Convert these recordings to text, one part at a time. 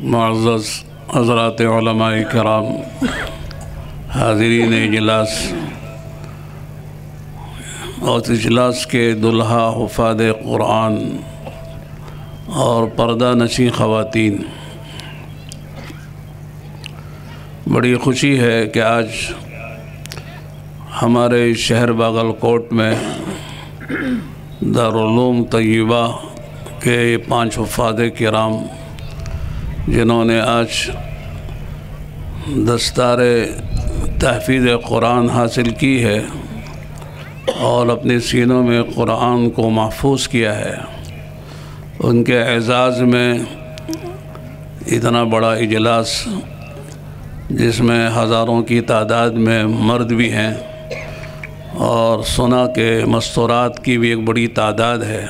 मज़ हजरात कराम हाजरीन इजलास और इजलास के दुल्हा उफाद कुरान और पर्दा नशी ख़वान बड़ी खुशी है कि आज हमारे शहर बागलकोट में दारूम तय्यबा के पाँच हफाद कराम जिन्होंने आज दस्तार तहफीज कुरान हासिल की है और अपने सीनों में कुरान को महफूज किया है उनके एजाज़ में इतना बड़ा इजलास जिसमें हज़ारों की तादाद में मर्द भी हैं और सुना के मस्तूरात की भी एक बड़ी तादाद है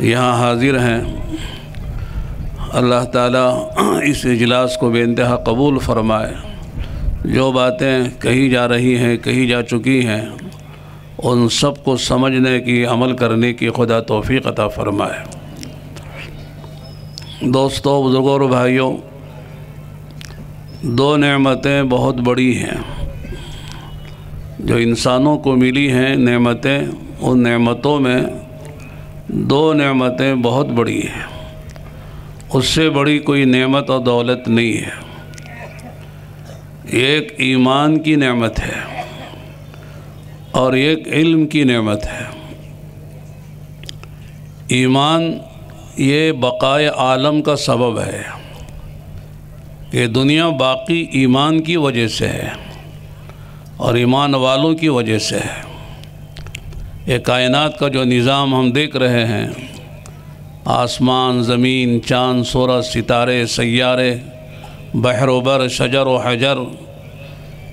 यहाँ हाजिर हैं अल्लाह ताला इस इजलास को बेानतहा कबूल फरमाए जो बातें कही जा रही हैं कही जा चुकी हैं उन सब को समझने की अमल करने की खुदा तोफ़ी अता फ़रमाए दोस्तों बुज़ुर्गों और भाइयों दो नेमतें बहुत बड़ी हैं जो इंसानों को मिली हैं नेमतें उन नेमतों में दो नेमतें बहुत बड़ी हैं उससे बड़ी कोई नेमत और दौलत नहीं है एक ईमान की नेमत है और एक इल्म की नेमत है ईमान ये बकाए आलम का सबब है ये दुनिया बाकी ईमान की वजह से है और ईमान वालों की वजह से है ये कायनात का जो निज़ाम हम देख रहे हैं आसमान ज़मीन चाँद सूरज सितारे सैारे बहर शजर व हजर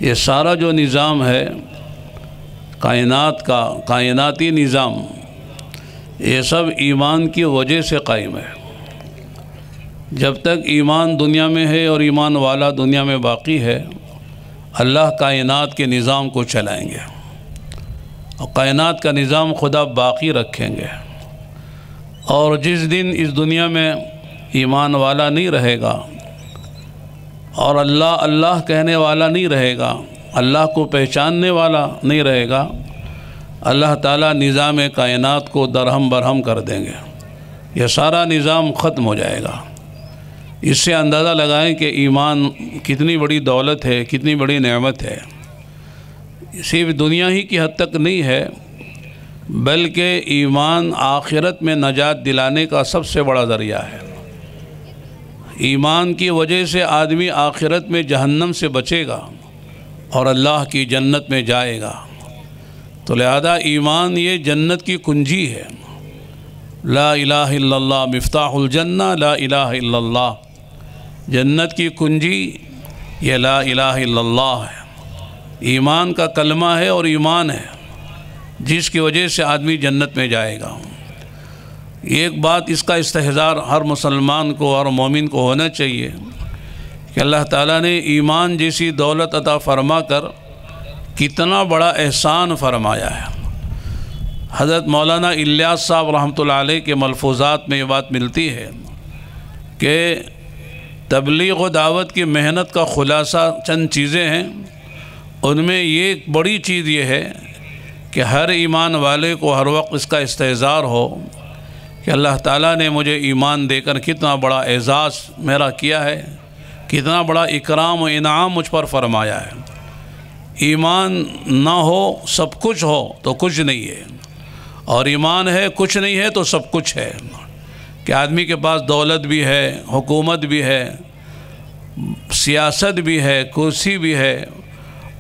ये सारा जो निज़ाम है कायनात का कायनाती निज़ाम ये सब ईमान की वजह से कायम है जब तक ईमान दुनिया में है और ईमान वाला दुनिया में बाकी है अल्लाह कायनात के निज़ाम को चलाएंगे और कायनात का निज़ाम खुदा बाकी रखेंगे और जिस दिन इस दुनिया में ईमान वाला नहीं रहेगा और अल्लाह अल्लाह कहने वाला नहीं रहेगा अल्लाह को पहचानने वाला नहीं रहेगा अल्लाह ताला निज़ाम कायनात को दरहम बरहम कर देंगे यह सारा निज़ाम ख़त्म हो जाएगा इससे अंदाज़ा लगाएं कि ईमान कितनी बड़ी दौलत है कितनी बड़ी नेमत है सिर्फ दुनिया ही की हद तक नहीं है बल्कि ईमान आखिरत में नजात दिलाने का सबसे बड़ा ज़रिया है ईमान की वजह से आदमी आखिरत में जहन्नम से बचेगा और अल्लाह की जन्नत में जाएगा तो लिहाजा ईमान ये जन्नत की कुंजी है ला इलाह मफ्ताहुलजन्ना ला जन्नत की कुंजी ये ला इलाह है ईमान का कलमा है और ईमान है जिसकी वजह से आदमी जन्नत में जाएगा एक बात इसका इस्तेजार हर मुसलमान को और मोमिन को होना चाहिए कि अल्लाह ताला ने ईमान जैसी दौलत अता फरमा कर कितना बड़ा एहसान फरमाया है हज़रत मौलाना इलियास साहब रहमत के मलफूजात में ये बात मिलती है कि तबलीग व दावत की मेहनत का ख़ुलासा चंद चीज़ें हैं उनमें ये बड़ी चीज़ ये है कि हर ईमान वाले को हर वक्त इसका इस्तेज़ार हो कि अल्लाह ताला ने मुझे ईमान देकर कितना बड़ा एज़ाज़ मेरा किया है कितना बड़ा इकराम और इनाम मुझ पर फरमाया है ईमान ना हो सब कुछ हो तो कुछ नहीं है और ईमान है कुछ नहीं है तो सब कुछ है कि आदमी के पास दौलत भी है हुकूमत भी है सियासत भी है कुर्सी भी है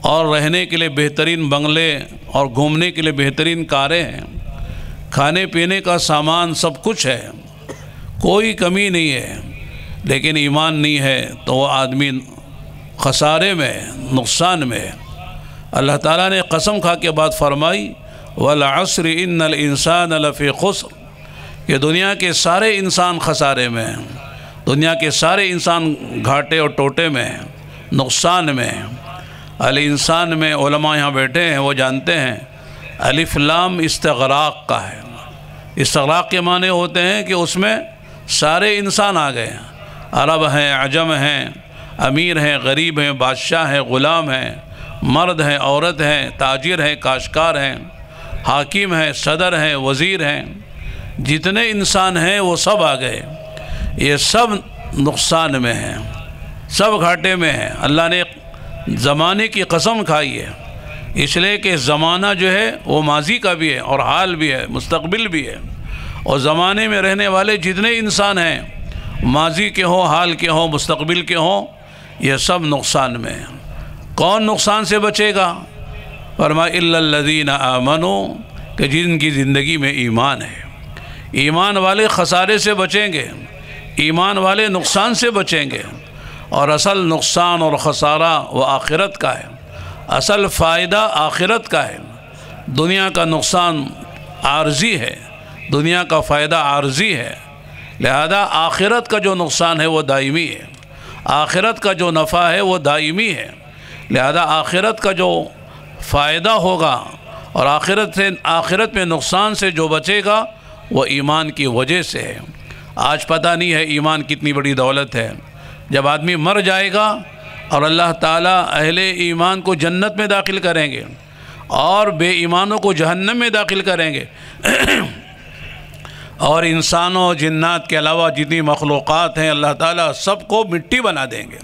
और रहने के लिए बेहतरीन बंगले और घूमने के लिए बेहतरीन कारें हैं खाने पीने का सामान सब कुछ है कोई कमी नहीं है लेकिन ईमान नहीं है तो वह आदमी खसारे में नुकसान में अल्लाह ताला ने कसम खा के बात फरमाई वलासर इन इंसान अलफ़ खुसर कि दुनिया के सारे इंसान खसारे में दुनिया के सारे इंसान घाटे और टोटे में नुकसान में अल इंसान में उलमा यहाँ बैठे हैं वो जानते हैं अलिफ्लाम इसतराक का है इसतराक के माने होते हैं कि उसमें सारे इंसान आ गए हैं अरब हैं अजम हैं अमीर हैं गरीब हैं बादशाह हैं ग़ुलाम हैं मर्द हैं औरत हैं ताजिर हैं काशकार हैं हाकिम हैं सदर हैं वज़ीर हैं जितने इंसान हैं वो सब आ गए ये सब नुकसान में हैं सब घाटे में हैं अल्लाह ने ज़माने की कसम खाई है इसलिए कि ज़माना जो है वो माजी का भी है और हाल भी है मुस्तबिल भी है और ज़माने में रहने वाले जितने इंसान हैं माजी के हों हाल के हों मुस्तबिल के हों यह सब नुकसान में है कौन नुकसान से बचेगा फरमादीन आमनो कि जिनकी ज़िंदगी में ईमान है ईमान वाले खसारे से बचेंगे ईमान वाले नुकसान से बचेंगे और असल नुकसान और खसारा वह आखिरत का है असल फ़ायदा आखिरत का है दुनिया का नुकसान आर्जी है दुनिया का फ़ायदा आर्जी है लिहाजा आखिरत का जो नुकसान है वो दायमी है आखिरत का जो नफ़ा है वो दायमी है लिहाजा आखिरत का जो फ़ायदा होगा और आखिरत से आखिरत में नुकसान से जो बचेगा वह ईमान की वजह से है आज पता नहीं है ईमान कितनी बड़ी दौलत है जब आदमी मर जाएगा और अल्लाह ताला अहले ईमान को जन्नत में दाखिल करेंगे और बेईमानों को जहन्नम में दाखिल करेंगे और इंसानों जन्नत के अलावा जितनी मखलूक़ हैं अल्लाह ताला सबको मिट्टी बना देंगे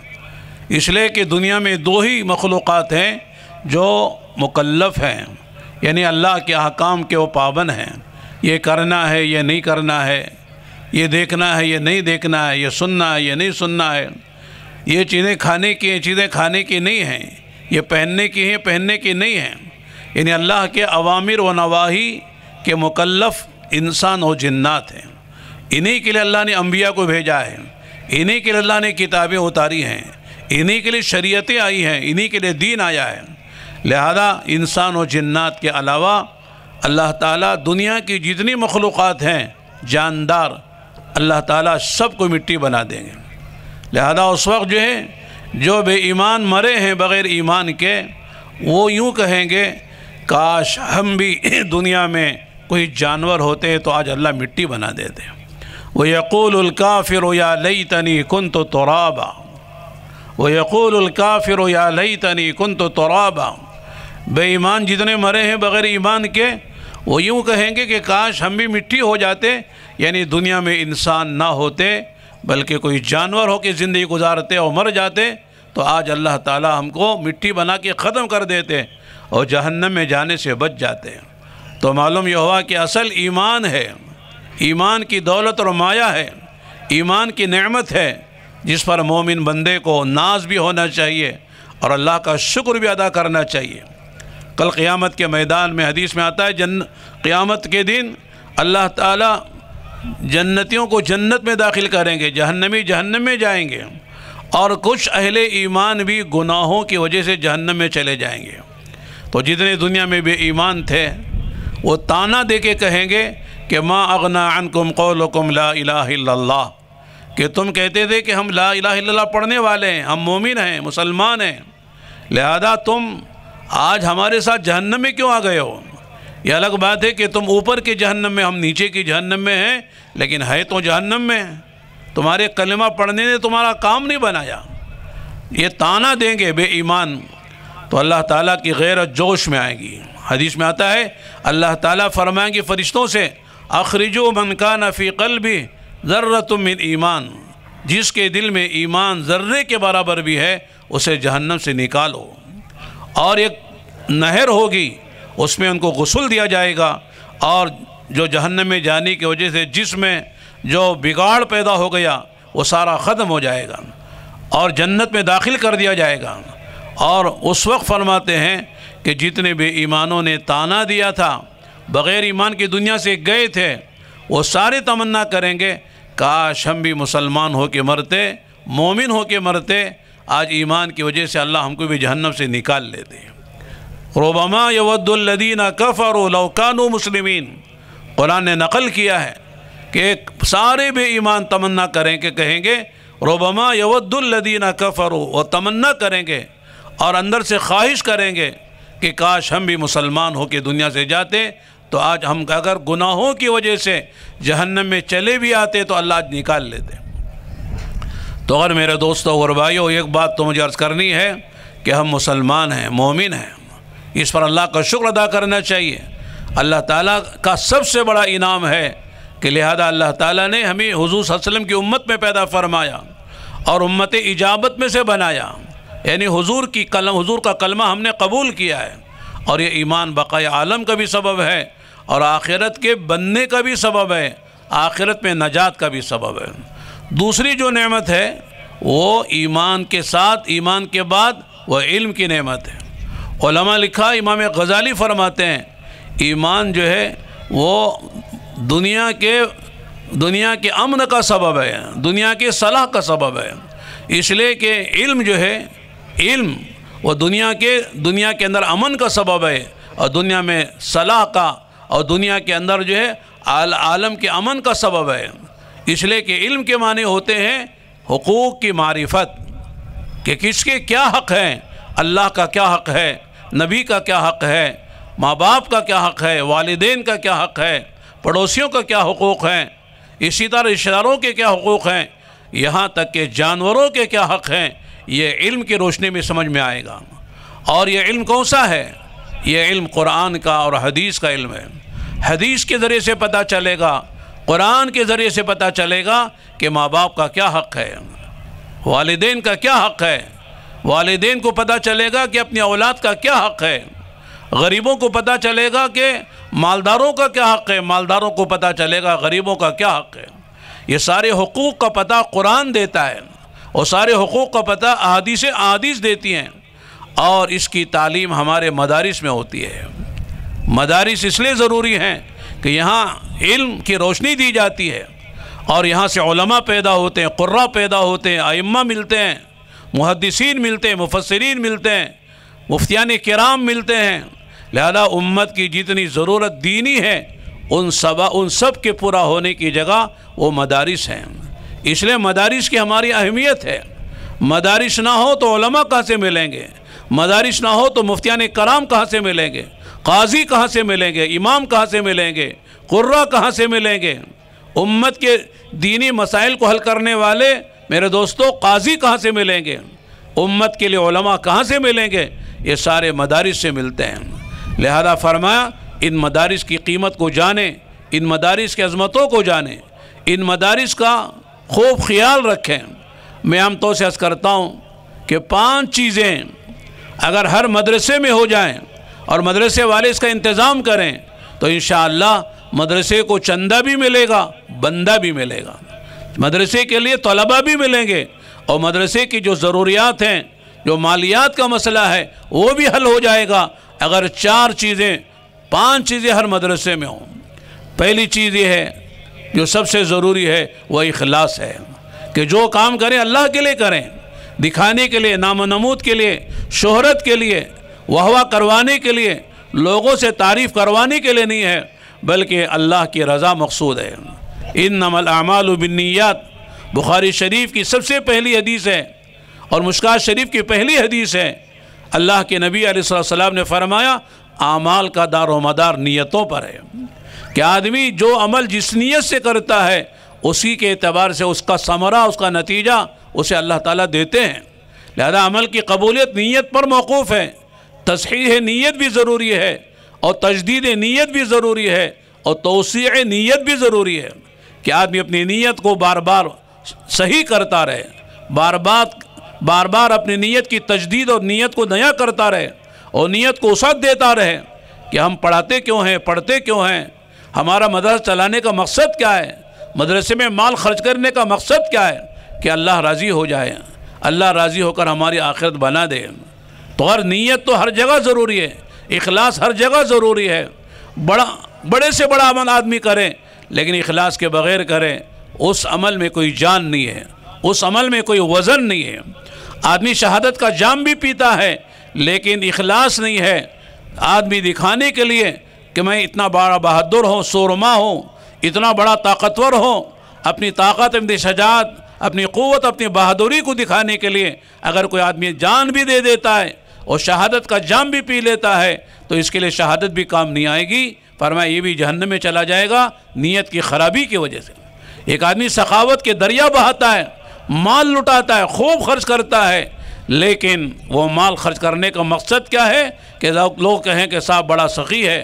इसलिए कि दुनिया में दो ही मखलूक़ हैं जो मुकल्लफ़ हैं यानी अल्लाह के अहकाम के वो पाबंद हैं ये करना है ये नहीं करना है ये देखना है ये नहीं देखना है ये सुनना है ये नहीं सुनना है ये चीज़ें खाने की हैं चीज़ें खाने की नहीं हैं ये पहनने की हैं पहनने की नहीं हैं यानी अल्लाह के अवामिर व नवाही के मुकलफ इंसान और जन्नात हैं इन्हीं के लिए अल्लाह ने अम्बिया को भेजा है इन्हीं के लिए अल्लाह ने किताबें उतारी हैं इन्हीं के लिए शरीयतें आई हैं इन्हीं के लिए दीन आया है लिहाजा इंसान और जन्नात के अलावा अल्लाह ताला दुनिया की जितनी मखलूक़ात हैं जानदार अल्लाह ताला सबको मिट्टी बना देंगे लिहाजा उस वक्त जो है जो बेईमान मरे हैं बग़ैर ईमान के वो यूँ कहेंगे काश हम भी दुनिया में कोई जानवर होते हैं तो आज अल्लाह मिट्टी बना देते वो फिर वो या लई तनी कन तो तोराबा फिर यक़ूलकाफ़िर या लई तनी कन तो तोराबा बेईमान जितने मरे हैं बग़ैर ईमान के वो यूँ कहेंगे कि काश हम भी मिट्टी हो जाते यानी दुनिया में इंसान ना होते बल्कि कोई जानवर हो के ज़िंदगी गुजारते और मर जाते तो आज अल्लाह ताला हमको मिट्टी बना के ख़त्म कर देते और जहन्नम में जाने से बच जाते तो मालूम यह हुआ कि असल ईमान है ईमान की दौलत और माया है ईमान की नेमत है जिस पर मोमिन बंदे को नाज भी होना चाहिए और अल्लाह का शुक्र भी अदा करना चाहिए कल क़ियामत के मैदान में हदीस में आता है जन्न क़ियामत के दिन अल्लाह ताला जन्नतियों को जन्नत में दाखिल करेंगे जहन्नमी जहन्नम में जाएंगे और कुछ अहले ईमान भी गुनाहों की वजह से जहन्नम में चले जाएंगे तो जितने दुनिया में भी ईमान थे वो ताना दे के कहेंगे कि माँ अगनाकुम कौलकुम ला इला कि तुम कहते थे कि हम ला इला पढ़ने वाले हैं हम मोमिन हैं मुसलमान हैं लिहाजा तुम आज हमारे साथ जहन्नम में क्यों आ गए हो ये अलग बात है कि तुम ऊपर के जहन्नम में हम नीचे की जहन्नम में हैं लेकिन है तो जहन्नम में है तुम्हारे कलमा पढ़ने ने तुम्हारा काम नहीं बनाया ये ताना देंगे बेईमान तो अल्लाह ताला की गैर जोश में आएगी हदीस में आता है अल्लाह ताला फरमाएंगे फ़रिश्तों से अखरजो मनकान फ़ी कल भी ज़र्रतम ईमान जिसके दिल में ईमान ज़र्रे के बराबर भी है उसे जहन्नम से निकालो और एक नहर होगी उसमें उनको गसल दिया जाएगा और जो जहन्न में जाने की वजह से जिसमें जो बिगाड़ पैदा हो गया वो सारा ख़त्म हो जाएगा और जन्नत में दाखिल कर दिया जाएगा और उस वक्त फरमाते हैं कि जितने भी ईमानों ने ताना दिया था बग़ैर ईमान की दुनिया से गए थे वो सारे तमन्ना करेंगे काश हम भी मुसलमान हो के मरते मोमिन हो के मरते आज ईमान की वजह से अल्लाह हमको भी जहन्नम से निकाल लेते हैं रोबमा यवद्दीन कफ़र लौकान मुसलमिन कुरान ने नकल किया है कि एक सारे बेईमान तमन्ना करें कि कहेंगे रोबामा यवद्दीन कफ़र व तमन्ना करेंगे और अंदर से ख्वाहिश करेंगे कि काश हम भी मुसलमान हो के दुनिया से जाते तो आज हम अगर गुनाहों की वजह से जहन्नम में चले भी आते तो अल्लाह आज निकाल लेते तो अगर मेरे दोस्तों और भाइयों एक बात तो मुझे अर्ज़ करनी है कि हम मुसलमान हैं मोमिन हैं इस पर अल्लाह का शुक्र अदा करना चाहिए अल्लाह ताला का सबसे बड़ा इनाम है कि लिहाजा अल्लाह ताला ने हमें हजू वसलम की उम्मत में पैदा फरमाया और उम्मत इजाबत में से बनाया यानी हुजूर की कलम हुजूर का कलमा हमने कबूल किया है और ये ईमान बक़ाय आलम का भी सबब है और आखिरत के बनने का भी सबब है आखिरत में नजात का भी सबब है दूसरी जो नेमत है वो ईमान के साथ ईमान के बाद वह इल्म की नेमत है ओलमा लिखा इमाम गज़ाली फरमाते हैं ईमान जो है वो दुनिया के दुनिया के अमन का सबब है दुनिया के सलाह का सबब है इसलिए कि इल्म जो है इल्म वो दुनिया के दुनिया के अंदर अमन का सबब है और दुनिया में सलाह का और दुनिया के अंदर जो है आल, आलम के अमन का सबब है इसलिए कि इल्म के माने होते हैं हकूक़ की मारिफत कि किसके क्या हक़ हैं अल्लाह का क्या हक़ है नबी का क्या हक़ है माँ बाप का क्या हक़ है वालदेन का क्या हक़ है पड़ोसियों का क्या हकूक़ हैं इसी तरह रिश्तेदारों के क्या हकूक़ हैं यहाँ तक के जानवरों के क्या हक़ हैं ये इल्म की रोशनी में समझ में आएगा और ये इल्म कौन सा है ये इल्म कुरान का और हदीस का इल्म है हदीस के ज़रिए से पता चलेगा कुरान के ज़रिए से पता चलेगा कि माँ बाप का क्या हक़ है वालदेन का क्या हक़ है वालदेन को पता चलेगा कि अपनी औलाद का क्या हक़ है गरीबों को पता चलेगा कि मालदारों का क्या हक़ है मालदारों को पता चलेगा गरीबों का क्या हक़ है ये सारे हकूक़ का पता कुरान देता है और सारे हकूक़ का पता अदीस अदीस देती हैं और इसकी तालीम हमारे मदारस में होती है मदारस इसलिए ज़रूरी हैं कि यहाँ इल्म की रोशनी दी जाती है और यहाँ से पैदा होते हैं कुर्रा पैदा होते हैं आइम्मा मिलते हैं मुहदसिन मिलते हैं मुफसरीन मिलते हैं मुफ्तियान कराम मिलते हैं लिहाजा उम्मत की जितनी ज़रूरत दीनी है उन सब उन सब के पूरा होने की जगह वो मदारस हैं इसलिए मदारस की हमारी अहमियत है मदारस ना हो तो कहाँ से मिलेंगे मदारस ना हो तो मुफ्तियान कराम कहाँ से मिलेंगे काजी कहाँ से मिलेंगे इमाम कहाँ से मिलेंगे कुर्रा कहाँ से मिलेंगे उम्मत के दीनी मसाइल को हल करने वाले मेरे दोस्तों काजी कहाँ से मिलेंगे उम्मत के लिए उलमा कहाँ से मिलेंगे ये सारे मदारस से मिलते हैं लिहाजा फरमाया इन मदारस की कीमत को जाने इन मदारस की अजमतों को जाने इन मदारस का खूब ख्याल रखें मैं आम तौर से अर्ज़ करता हूँ कि पांच चीज़ें अगर हर मदरसे में हो जाएं और मदरसे वाले इसका इंतज़ाम करें तो इन मदरसे को चंदा भी मिलेगा बंदा भी मिलेगा मदरसे के लिए तलबा भी मिलेंगे और मदरसे की जो ज़रूरियात हैं जो मालियात का मसला है वो भी हल हो जाएगा अगर चार चीज़ें पांच चीज़ें हर मदरसे में हों पहली चीज़ ये है जो सबसे ज़रूरी है वह अखलास है कि जो काम करें अल्लाह के लिए करें दिखाने के लिए नाम नमूद के लिए शोहरत के लिए वहवा करवाने के लिए लोगों से तारीफ़ करवाने के लिए नहीं है बल्कि अल्लाह की रज़ा मकसूद है इन नमल अमाल बिनियात बुखारी शरीफ की सबसे पहली हदीस है और मुश्का शरीफ की पहली हदीस है अल्लाह के नबी आसम ने फरमाया आमाल का दारोमदार मदार नीयतों पर है कि आदमी जो अमल जिस नीयत से करता है उसी के अतबार से उसका समरा उसका नतीजा उसे अल्लाह ताला देते हैं लिहाजा अमल की कबूलियत नीयत पर मौकूफ़ है तसही नीयत भी ज़रूरी है और तजदीद नीयत भी ज़रूरी है और तोसी नीयत भी ज़रूरी है कि आदमी अपनी नीयत को बार बार सही करता रहे बार बार बार बार अपनी नीयत की तजदीद और नीयत को नया करता रहे और नीयत को उसत देता रहे कि हम पढ़ाते क्यों हैं पढ़ते क्यों हैं हमारा मदरसा चलाने का मकसद क्या है मदरसे में माल खर्च करने का मकसद क्या है कि अल्लाह राज़ी हो जाए अल्लाह राज़ी होकर हमारी आखिरत बना दे तो हर नीयत तो हर जगह ज़रूरी है इखलास हर जगह ज़रूरी है बड़ा बड़े से बड़ा अमल आदमी करें लेकिन अखलास के बग़ैर करें उस अमल में कोई जान नहीं है उस अमल में कोई वज़न नहीं है आदमी शहादत का जाम भी पीता है लेकिन इखलास नहीं है आदमी दिखाने के लिए कि मैं इतना बड़ा बहादुर हूँ सोरमा हूँ इतना बड़ा ताकतवर हो अपनी ताकत अपनी शजात अपनी क़वत अपनी बहादुरी को दिखाने के लिए अगर कोई आदमी जान भी दे देता है और शहादत का जाम भी पी लेता है तो इसके लिए शहादत भी काम नहीं आएगी फरमाया ये भी जहन्नम में चला जाएगा नीयत की खराबी की वजह से एक आदमी सखावत के दरिया बहाता है माल लुटाता है खूब खर्च करता है लेकिन वो माल खर्च करने का मकसद क्या है कि लोग कहें कि साहब बड़ा सखी है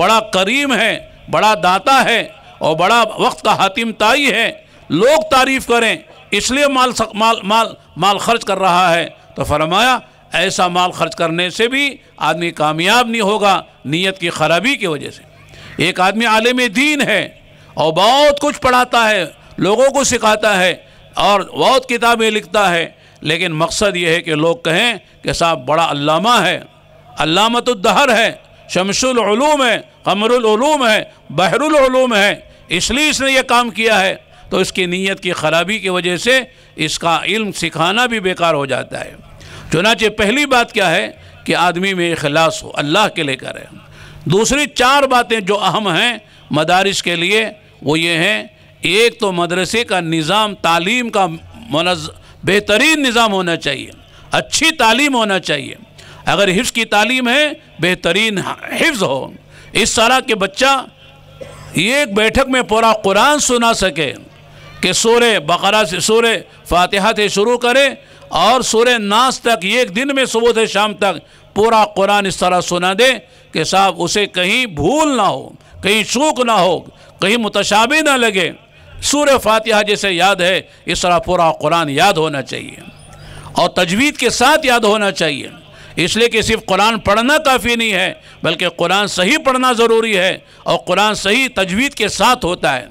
बड़ा करीम है बड़ा दाता है और बड़ा वक्त का हातिम ताई है लोग तारीफ़ करें इसलिए माल सक, माल माल माल खर्च कर रहा है तो फरमाया ऐसा माल खर्च करने से भी आदमी कामयाब नहीं होगा नीयत की खराबी की वजह से एक आदमी आलम दीन है और बहुत कुछ पढ़ाता है लोगों को सिखाता है और बहुत किताबें लिखता है लेकिन मकसद ये है कि लोग कहें कि साहब बड़ा अल्लामा है दहर है शमसुलूम है कमरुलूम है बहरुलूम है इसलिए इसने यह काम किया है तो इसकी नीयत की ख़राबी की वजह से इसका इल्म सिखाना भी बेकार हो जाता है चुनाचे पहली बात क्या है कि आदमी में अखलास हो अल्लाह के लिए करें दूसरी चार बातें जो अहम हैं मदारस के लिए वो ये हैं एक तो मदरसे का निज़ाम तालीम का मनज बेहतरीन निज़ाम होना चाहिए अच्छी तालीम होना चाहिए अगर हिफ्स की तालीम है बेहतरीन हिफ्ज़ हो इस तरह के बच्चा एक बैठक में पूरा कुरान सुना सके कि सोरे बकरा से सोरे फातिहा से शुरू करे और सूर्य नाश तक एक दिन में सुबह से शाम तक पूरा कुरान इस तरह सुना दे कि साहब उसे कहीं भूल ना हो कहीं शूक ना हो कहीं मुतशाबी ना लगे सूर्य फातिहा जैसे याद है इस तरह पूरा कुरान याद होना चाहिए और तजवीद के साथ याद होना चाहिए इसलिए कि सिर्फ कुरान पढ़ना काफ़ी नहीं है बल्कि कुरान सही पढ़ना ज़रूरी है और कुरान सही तजवीद के साथ होता है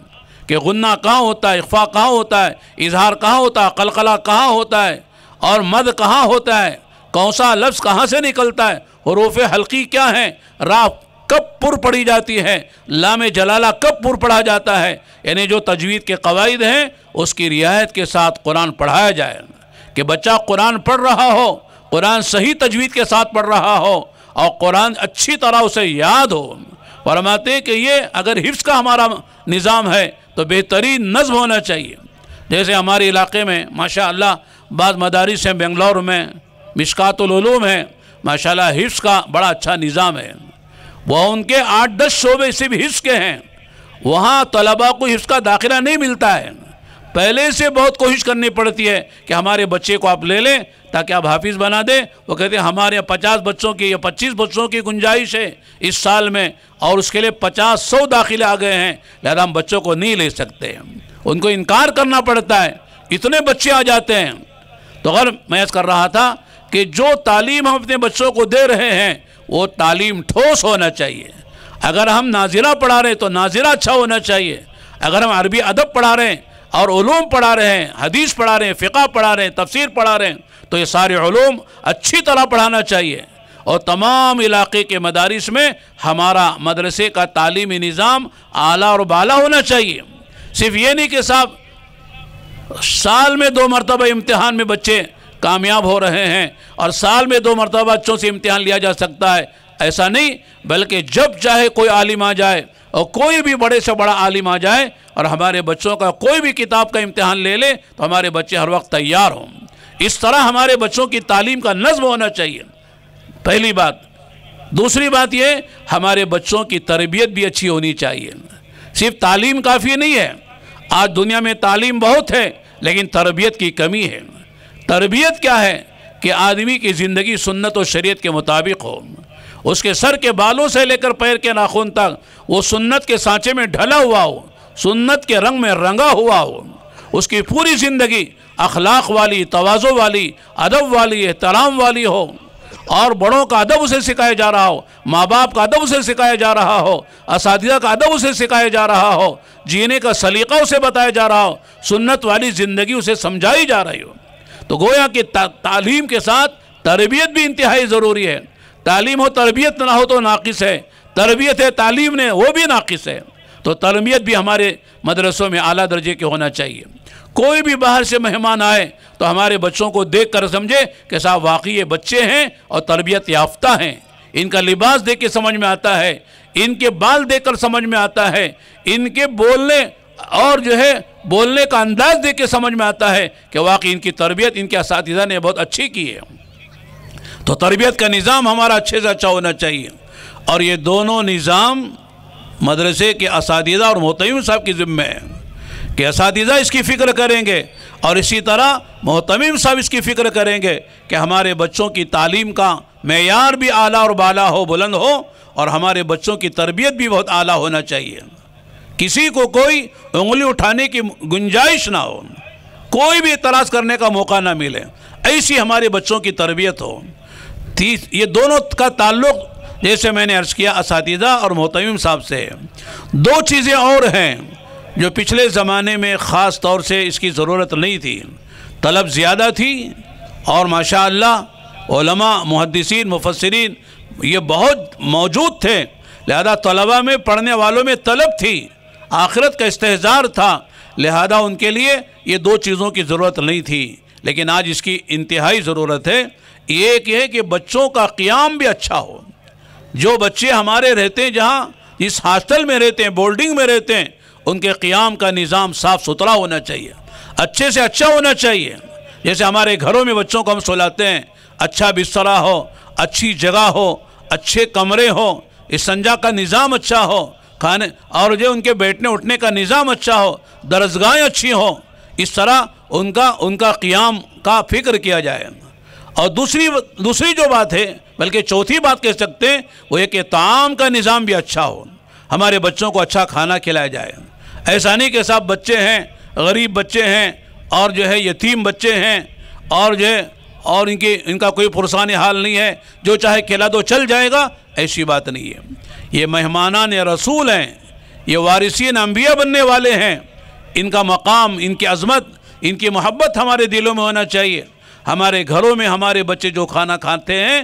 कि गन्ना कहाँ होता है इफ़ा कहाँ होता है इजहार कहाँ होता है कलकला कहाँ होता है और मद कहाँ होता है कौन सा लफ्ज़ कहाँ से निकलता है हरूफ हल्की क्या है रा कब पुर पड़ी जाती है लाम जलाला कब पुर पढ़ा जाता है यानी जो तजवीद के कवायद हैं उसकी रियायत के साथ कुरान पढ़ाया जाए कि बच्चा कुरान पढ़ रहा हो कुरान सही तजवीद के साथ पढ़ रहा हो और कुरान अच्छी तरह उसे याद हो फरमाते कि ये अगर हिफ्स का हमारा निज़ाम है तो बेहतरीन नज्म होना चाहिए जैसे हमारे इलाके में माशा अल्लाह बाद मदारस हैं बेंगलोर में मिसकातलूम है माशा हिफ्स का बड़ा अच्छा निज़ाम है वह उनके आठ दस शोबे सिर्फ हिफ्स के हैं वहाँ तलबा को हिफ्स का दाखिला नहीं मिलता है पहले से बहुत कोशिश करनी पड़ती है कि हमारे बच्चे को आप ले लें ताकि आप हाफिज़ बना दें वो कहते हैं हमारे यहाँ पचास बच्चों की या पच्चीस बच्चों की गुंजाइश है इस साल में और उसके लिए पचास सौ दाखिले आ गए हैं लिहाजा हम बच्चों को नहीं ले सकते उनको इनकार करना पड़ता है इतने बच्चे आ जाते हैं तो अगर मैं कर रहा था कि जो तालीम हम अपने बच्चों को दे रहे हैं वो तालीम ठोस होना चाहिए अगर हम नाजिरा पढ़ा रहे हैं तो नाजिरा अच्छा होना चाहिए अगर हम अरबी अदब पढ़ा रहे हैं और ूम पढ़ा रहे हैं हदीस पढ़ा रहे हैं फ़िका पढ़ा रहे हैं तफसीर पढ़ा रहे हैं तो ये सारे ूम अच्छी तरह पढ़ाना चाहिए और तमाम इलाके के मदारस में हमारा मदरसे का तालीमी निज़ाम आला और बाला होना चाहिए सिर्फ ये नहीं कि साहब साल में दो मरतबा इम्तहान में बच्चे कामयाब हो रहे हैं और साल में दो मरतबा बच्चों से इम्तहान लिया जा सकता है ऐसा नहीं बल्कि जब चाहे कोई आलिम आ जाए और कोई भी बड़े से बड़ा आलिम आ जाए और हमारे बच्चों का कोई भी किताब का इम्तहान ले ले तो हमारे बच्चे हर वक्त तैयार हों इस तरह हमारे बच्चों की तालीम का नज्म होना चाहिए पहली बात दूसरी बात ये हमारे बच्चों की तरबियत भी अच्छी होनी चाहिए सिर्फ तालीम काफ़ी नहीं है आज दुनिया में तालीम बहुत है लेकिन तरबियत की कमी है तरबियत क्या है कि आदमी की ज़िंदगी सुन्नत और शरीयत के मुताबिक हो उसके सर के बालों से लेकर पैर के नाखून तक वो सुन्नत के सांचे में ढला हुआ हो सुन्नत के रंग में रंगा हुआ हो उसकी पूरी ज़िंदगी अखलाक वाली तोज़ो वाली अदब वाली एहतराम वाली हो और बड़ों का अदब उसे सिखाया जा रहा हो माँ बाप का अदब उसे सिखाया जा रहा हो इस का अदब उसे सिखाया जा रहा हो जीने का सलीका उसे बताया जा रहा हो सुन्नत वाली ज़िंदगी उसे समझाई जा रही हो तो गोया कि ता, तालीम के साथ तरबियत भी इंतहाई ज़रूरी है तालीम हो तरबियत ना हो तो नाक़ है तरबियत है तालीम ने वो भी नाक़ है तो तरबियत भी हमारे मदरसों में अली दर्जे के होना चाहिए कोई भी बाहर से मेहमान आए तो हमारे बच्चों को देख कर समझे कि साहब वाकई ये बच्चे हैं और तरबियत याफ्ता हैं इनका लिबास देख के समझ में आता है इनके बाल देख कर समझ में आता है इनके बोलने और जो है बोलने का अंदाज देख के समझ में आता है कि वाकई इनकी तरबियत इनके इस ने बहुत अच्छी की है तो तरबियत का निज़ाम हमारा अच्छे से अच्छा होना चाहिए और ये दोनों निज़ाम मदरसे के इस और मोतम साहब की ज़िम्मे हैं कि इस इसकी फ़िक्र करेंगे और इसी तरह मोहतमीम साहब इसकी फ़िक्र करेंगे कि हमारे बच्चों की तालीम का मैार भी आला और बाला हो बुलंद हो और हमारे बच्चों की तरबियत भी बहुत आला होना चाहिए किसी को कोई उंगली उठाने की गुंजाइश ना हो कोई भी तलाश करने का मौका ना मिले ऐसी हमारे बच्चों की तरबियत हो तीस ये दोनों का ताल्लुक़ जैसे मैंने अर्ज़ किया इस और मोहतम साहब से दो चीज़ें और हैं जो पिछले ज़माने में ख़ास तौर से इसकी ज़रूरत नहीं थी तलब ज़्यादा थी और माशा महदसिन मुफसरिन ये बहुत मौजूद थे लिहाजा तलबा में पढ़ने वालों में तलब थी आखिरत का इस्तेजार था लिहाजा उनके लिए ये दो चीज़ों की ज़रूरत नहीं थी लेकिन आज इसकी इंतहाई ज़रूरत है एक है कि बच्चों का क़्याम भी अच्छा हो जो बच्चे हमारे रहते हैं जहाँ इस हॉस्टल में रहते हैं बोर्डिंग में रहते हैं उनके क़्याम का निज़ाम साफ़ सुथरा होना चाहिए अच्छे से अच्छा होना चाहिए जैसे हमारे घरों में बच्चों को हम सुलाते हैं अच्छा बिस्तरा हो अच्छी जगह हो अच्छे कमरे हो इस संजा का निज़ाम अच्छा हो खाने और जो उनके बैठने उठने का निज़ाम अच्छा हो दरसगाहें अच्छी हों इस तरह उनका उनका क़्याम का फ़िक्र किया जाए और दूसरी दूसरी जो बात है बल्कि चौथी बात कह सकते हैं वो एक ताम का निज़ाम भी अच्छा हो हमारे बच्चों को अच्छा खाना खिलाया जाए ऐसा नहीं कि साहब बच्चे हैं गरीब बच्चे हैं और जो है यतीम बच्चे हैं और जो है और इनकी इनका कोई पुरसान हाल नहीं है जो चाहे खिला दो चल जाएगा ऐसी बात नहीं है ये मेहमानान रसूल हैं ये वारिसिन अम्बिया बनने वाले हैं इनका मकाम इनकी अजमत इनकी मोहब्बत हमारे दिलों में होना चाहिए हमारे घरों में हमारे बच्चे जो खाना खाते हैं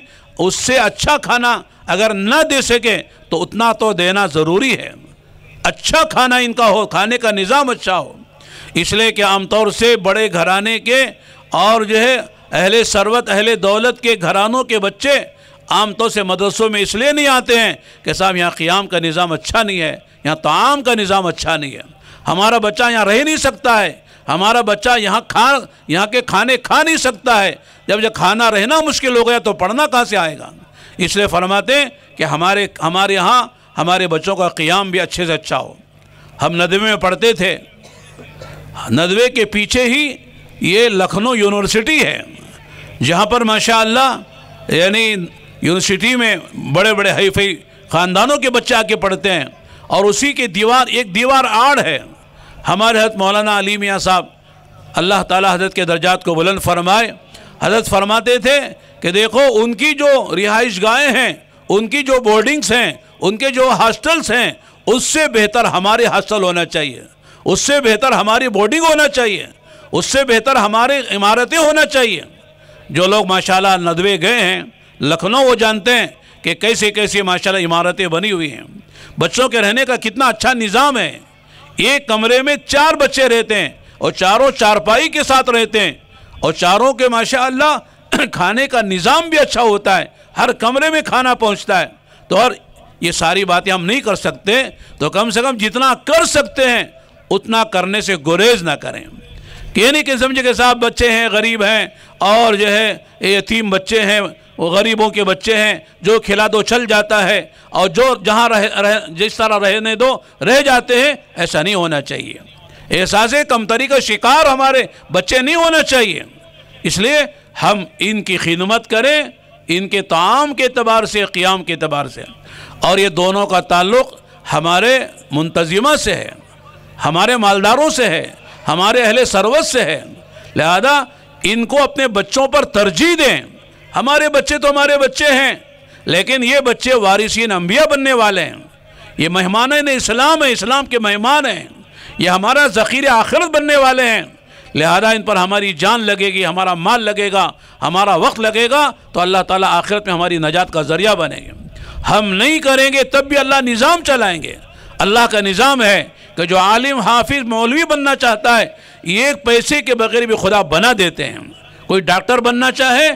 उससे अच्छा खाना अगर ना दे सके तो उतना तो देना ज़रूरी है अच्छा खाना इनका हो खाने का निज़ाम अच्छा हो इसलिए कि आमतौर से बड़े घराने के और जो है अहले सरवत अहले दौलत के घरानों के बच्चे आमतौर से मदरसों में इसलिए नहीं आते हैं कि साहब यहाँ क़ियाम का निज़ाम अच्छा नहीं है यहाँ तमाम का निज़ाम अच्छा नहीं है हमारा बच्चा यहाँ रह नहीं सकता है हमारा बच्चा यहाँ खा यहाँ के खाने खा नहीं सकता है जब जब खाना रहना मुश्किल हो गया तो पढ़ना कहाँ से आएगा इसलिए फरमाते हैं कि हमारे हमारे यहाँ हमारे बच्चों का क्याम भी अच्छे से अच्छा हो हम नदवे में पढ़ते थे नदवे के पीछे ही ये लखनऊ यूनिवर्सिटी है जहाँ पर माशा यानी यूनिवर्सिटी में बड़े बड़े हईफई ख़ानदानों के बच्चे आके पढ़ते हैं और उसी के दीवार एक दीवार आड़ है हमारे हजरत मौलाना अली मियाँ साहब अल्लाह ताला हजरत के दर्जात को बुलंद फरमाए हजरत फरमाते थे कि देखो उनकी जो रिहाइश गाहें हैं उनकी जो बोर्डिंग्स हैं उनके जो हॉस्टल्स हैं उससे बेहतर हमारे हॉस्टल होना चाहिए उससे बेहतर हमारी बोर्डिंग होना चाहिए उससे बेहतर हमारे इमारतें होना चाहिए जो लोग माशाल्लाह नदवे गए हैं लखनऊ वो जानते हैं कि कैसे कैसे माशाल्लाह इमारतें बनी हुई हैं बच्चों के रहने का कितना अच्छा निज़ाम है एक कमरे में चार बच्चे रहते हैं और चारों चारपाई के साथ रहते हैं और चारों के माशाल्लाह खाने का निज़ाम भी अच्छा होता है हर कमरे में खाना पहुंचता है तो हर ये सारी बातें हम नहीं कर सकते तो कम से कम जितना कर सकते हैं उतना करने से गुरेज ना करें ये नहीं कि समझे कि साहब बच्चे हैं गरीब हैं और जो है यतीम बच्चे हैं वो गरीबों के बच्चे हैं जो खिला दो चल जाता है और जो जहाँ रह, रह जिस तरह रहने दो रह जाते हैं ऐसा नहीं होना चाहिए एहसास कमतरी का शिकार हमारे बच्चे नहीं होना चाहिए इसलिए हम इनकी खिदमत करें इनके ताम के तबार से क़्याम के तबार से और ये दोनों का ताल्लुक़ हमारे मुंतजिमा से है हमारे मालदारों से है हमारे अहले सरवत से है लिहाजा इनको अपने बच्चों पर तरजीह दें हमारे बच्चे तो हमारे बच्चे हैं लेकिन ये बच्चे वारिसिन अम्बिया बनने वाले हैं ये मेहमान इस्लाम है इस्लाम के मेहमान हैं ये हमारा ज़ख़ीर आखिरत बनने वाले हैं लिहाजा इन पर हमारी जान लगेगी हमारा माल लगेगा हमारा वक्त लगेगा तो अल्लाह ताला आखिरत में हमारी नजात का ज़रिया बनेगी हम नहीं करेंगे तब भी अल्लाह निज़ाम चलाएंगे अल्लाह का निज़ाम है कि जो आलिम हाफिज मौलवी बनना चाहता है एक पैसे के बगैर भी खुदा बना देते हैं कोई डॉक्टर बनना चाहे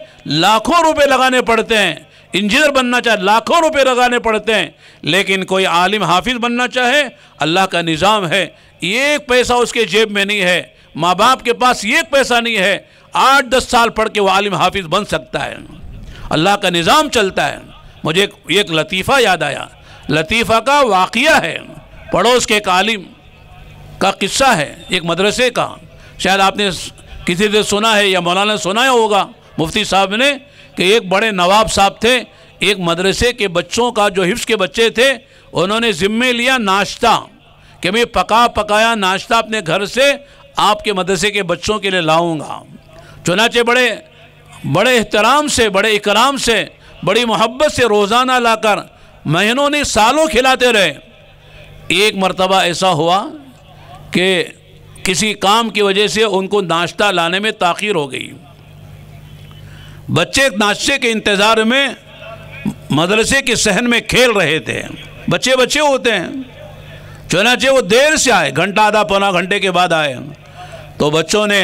लाखों रुपए लगाने पड़ते हैं इंजीनियर बनना चाहे लाखों रुपए लगाने पड़ते हैं लेकिन कोई आलिम हाफिज बनना चाहे अल्लाह का निज़ाम है एक पैसा उसके जेब में नहीं है माँ बाप के पास एक पैसा नहीं है आठ दस साल पढ़ के वो आलिम हाफिज बन सकता है अल्लाह का निज़ाम चलता है मुझे एक लतीफ़ा याद आया लतीफ़ा का वाक़ है पड़ोस के कालिम का किस्सा है एक मदरसे का शायद आपने किसी से सुना है या मौलाना सुनाया होगा मुफ्ती साहब ने कि एक बड़े नवाब साहब थे एक मदरसे के बच्चों का जो हिफ्स के बच्चे थे उन्होंने ज़िम्मे लिया नाश्ता कि मैं पका पकाया नाश्ता अपने घर से आपके मदरसे के बच्चों के लिए लाऊंगा चुनाचे बड़े बड़े एहतराम से बड़े इकराम से बड़ी मोहब्बत से रोज़ाना लाकर महीनों ने सालों खिलाते रहे एक मरतबा ऐसा हुआ कि किसी काम की वजह से उनको नाश्ता लाने में ताखिर हो गई बच्चे नाश्ते के इंतज़ार में मदरसे के सहन में खेल रहे थे बच्चे बच्चे होते हैं चुनाचे वो देर से आए घंटा आधा पौना घंटे के बाद आए तो बच्चों ने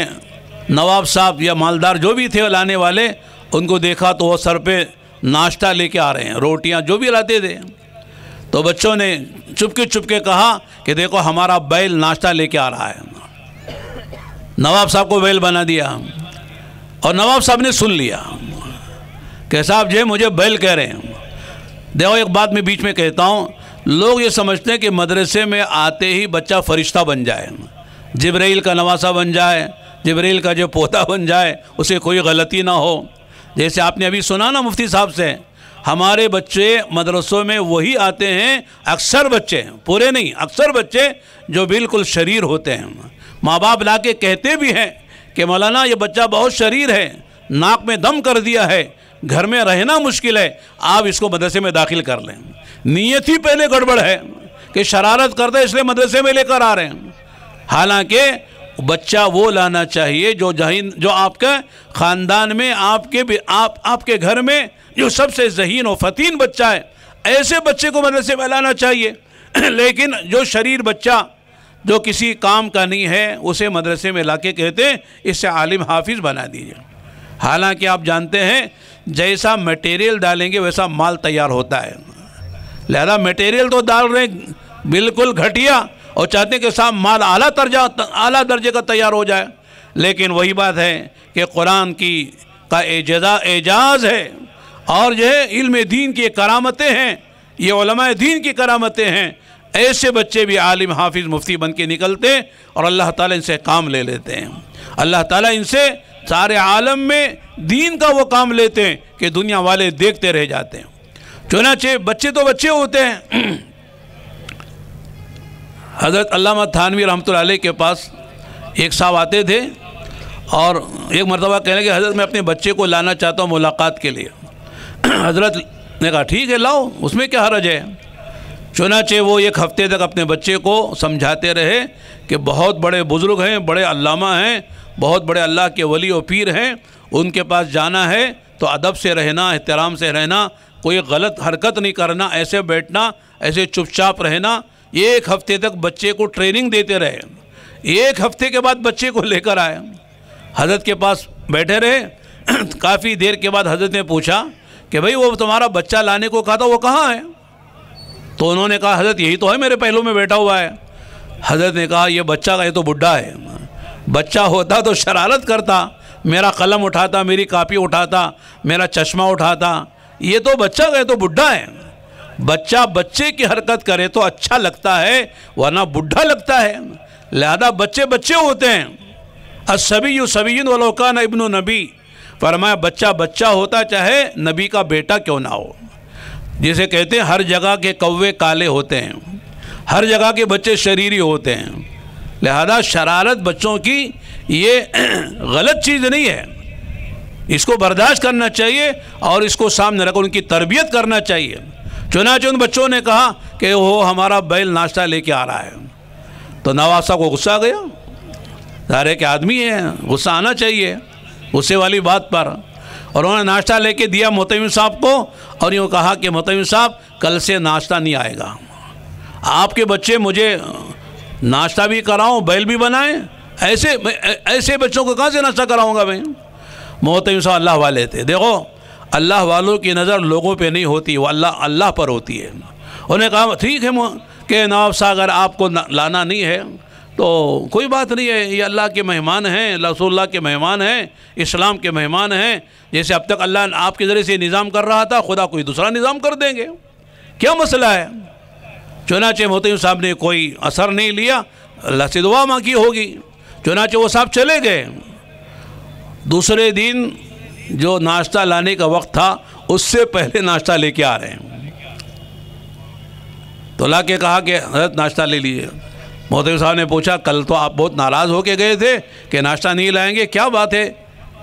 नवाब साहब या मालदार जो भी थे लाने वाले उनको देखा तो वो सर पे नाश्ता लेके आ रहे हैं रोटियां जो भी लाते थे तो बच्चों ने चुपके चुपके कहा कि देखो हमारा बैल नाश्ता लेके आ रहा है नवाब साहब को बैल बना दिया और नवाब साहब ने सुन लिया कि साहब जे मुझे बैल कह रहे हैं देखो एक बात मैं बीच में कहता हूँ लोग ये समझते हैं कि मदरसे में आते ही बच्चा फरिश्ता बन जाए जबरील का नवासा बन जाए जबरील का जो पोता बन जाए उसे कोई गलती ना हो जैसे आपने अभी सुना ना मुफ्ती साहब से हमारे बच्चे मदरसों में वही आते हैं अक्सर बच्चे पूरे नहीं अक्सर बच्चे जो बिल्कुल शरीर होते हैं माँ बाप ला के कहते भी हैं कि मौलाना ये बच्चा बहुत शरीर है नाक में दम कर दिया है घर में रहना मुश्किल है आप इसको मदरसे में दाखिल कर लें नीयत ही पहले गड़बड़ है कि शरारत करते इसलिए मदरसे में लेकर आ रहे हैं हालांकि बच्चा वो लाना चाहिए जो जहीन जो आपका ख़ानदान में आपके आप आपके घर में जो सबसे जहीन और फतीन बच्चा है ऐसे बच्चे को मदरसे में लाना चाहिए लेकिन जो शरीर बच्चा जो किसी काम का नहीं है उसे मदरसे में ला के कहते हैं इससे आलिम हाफिज़ बना दीजिए हालांकि आप जानते हैं जैसा मटेरियल डालेंगे वैसा माल तैयार होता है लहरा मटेरियल तो डाल रहे हैं बिल्कुल घटिया और चाहते हैं कि साहब माल आला दर्जा आला दर्जे का तैयार हो जाए लेकिन वही बात है कि कुरान की का एजा एजाज है और जो है इल्म दीन की करामतें हैं ये दीन की करामतें हैं ऐसे बच्चे भी आलिम हाफिज़ मुफ्ती बन के निकलते हैं और अल्लाह ताला इनसे काम ले लेते हैं अल्लाह ताला इनसे सारे आलम में दीन का वो काम लेते हैं कि दुनिया वाले देखते रह जाते हैं चुनाचे बच्चे तो बच्चे होते हैं हज़रत अल्लामा थानवी रहमत के पास एक साहब आते थे और एक मरतबा कहने कि हज़रत मैं अपने बच्चे को लाना चाहता हूँ मुलाकात के लिए हज़रत ने कहा ठीक है लाओ उसमें क्या हरज है चुनाचे वो एक हफ़्ते तक अपने बच्चे को समझाते रहे कि बहुत बड़े बुज़ुर्ग हैं बड़े अल्लामा हैं बहुत बड़े अल्लाह के वली और पीर हैं उनके पास जाना है तो अदब से रहना एहतराम से रहना कोई गलत हरकत नहीं करना ऐसे बैठना ऐसे चुपचाप रहना एक हफ्ते तक बच्चे को ट्रेनिंग देते रहे एक हफ्ते के बाद बच्चे को लेकर आए हजरत के पास बैठे रहे काफ़ी देर के बाद हजरत ने पूछा कि भाई वो तुम्हारा बच्चा लाने को कहा था वो कहाँ है तो उन्होंने कहा हजरत यही तो है मेरे पहलू में बैठा हुआ है हजरत ने कहा ये बच्चा का ये तो बुढ़ा है बच्चा होता तो शरारत करता मेरा कलम उठाता मेरी कापी उठाता मेरा चश्मा उठाता ये तो बच्चा का ये तो बुढ़ा है बच्चा बच्चे की हरकत करे तो अच्छा लगता है वरना बुढ़ा लगता है लिहाजा बच्चे बच्चे होते हैं सभी असबी सबीन वलोकान इबन नबी फरमाया बच्चा बच्चा होता चाहे नबी का बेटा क्यों ना हो जिसे कहते हैं हर जगह के कौवे काले होते हैं हर जगह के बच्चे शरीरी होते हैं लिहाजा शरारत बच्चों की ये गलत चीज़ नहीं है इसको बर्दाश्त करना चाहिए और इसको सामने रखकर उनकी तरबियत करना चाहिए चुनाच उन बच्चों ने कहा कि वो हमारा बैल नाश्ता लेके आ रहा है तो नवासा को गुस्सा आ गया सारे के आदमी है गुस्सा आना चाहिए गुस्से वाली बात पर और उन्होंने नाश्ता लेके दिया मोतमी साहब को और यूँ कहा कि मोतमी साहब कल से नाश्ता नहीं आएगा आपके बच्चे मुझे नाश्ता भी कराऊँ बैल भी बनाएं ऐसे ऐसे बच्चों को कहाँ से नाश्ता कराऊँगा भाई मोहतम साहब अल्लाह वाले थे देखो अल्लाह वालों की नज़र लोगों पे नहीं होती वो अल्लाह अल्लाह पर होती है उन्हें कहा ठीक है कि नवाब शाह अगर आपको लाना नहीं है तो कोई बात नहीं है ये अल्लाह के मेहमान हैं रसोल्ला के मेहमान हैं इस्लाम के मेहमान हैं जैसे अब तक अल्लाह आपके ज़रिए से निज़ाम कर रहा था खुदा कोई दूसरा निज़ाम कर देंगे क्या मसला है चुनाचे मोत साहब ने कोई असर नहीं लिया अल्लाह से दुआ मांगी होगी चुनाचे वो साहब चले गए दूसरे दिन जो नाश्ता लाने का वक्त था उससे पहले नाश्ता लेके आ रहे हैं तो ला के कहा कि हजरत नाश्ता ले लीजिए मोहतम साहब ने पूछा कल तो आप बहुत नाराज़ होके गए थे कि नाश्ता नहीं लाएंगे क्या बात है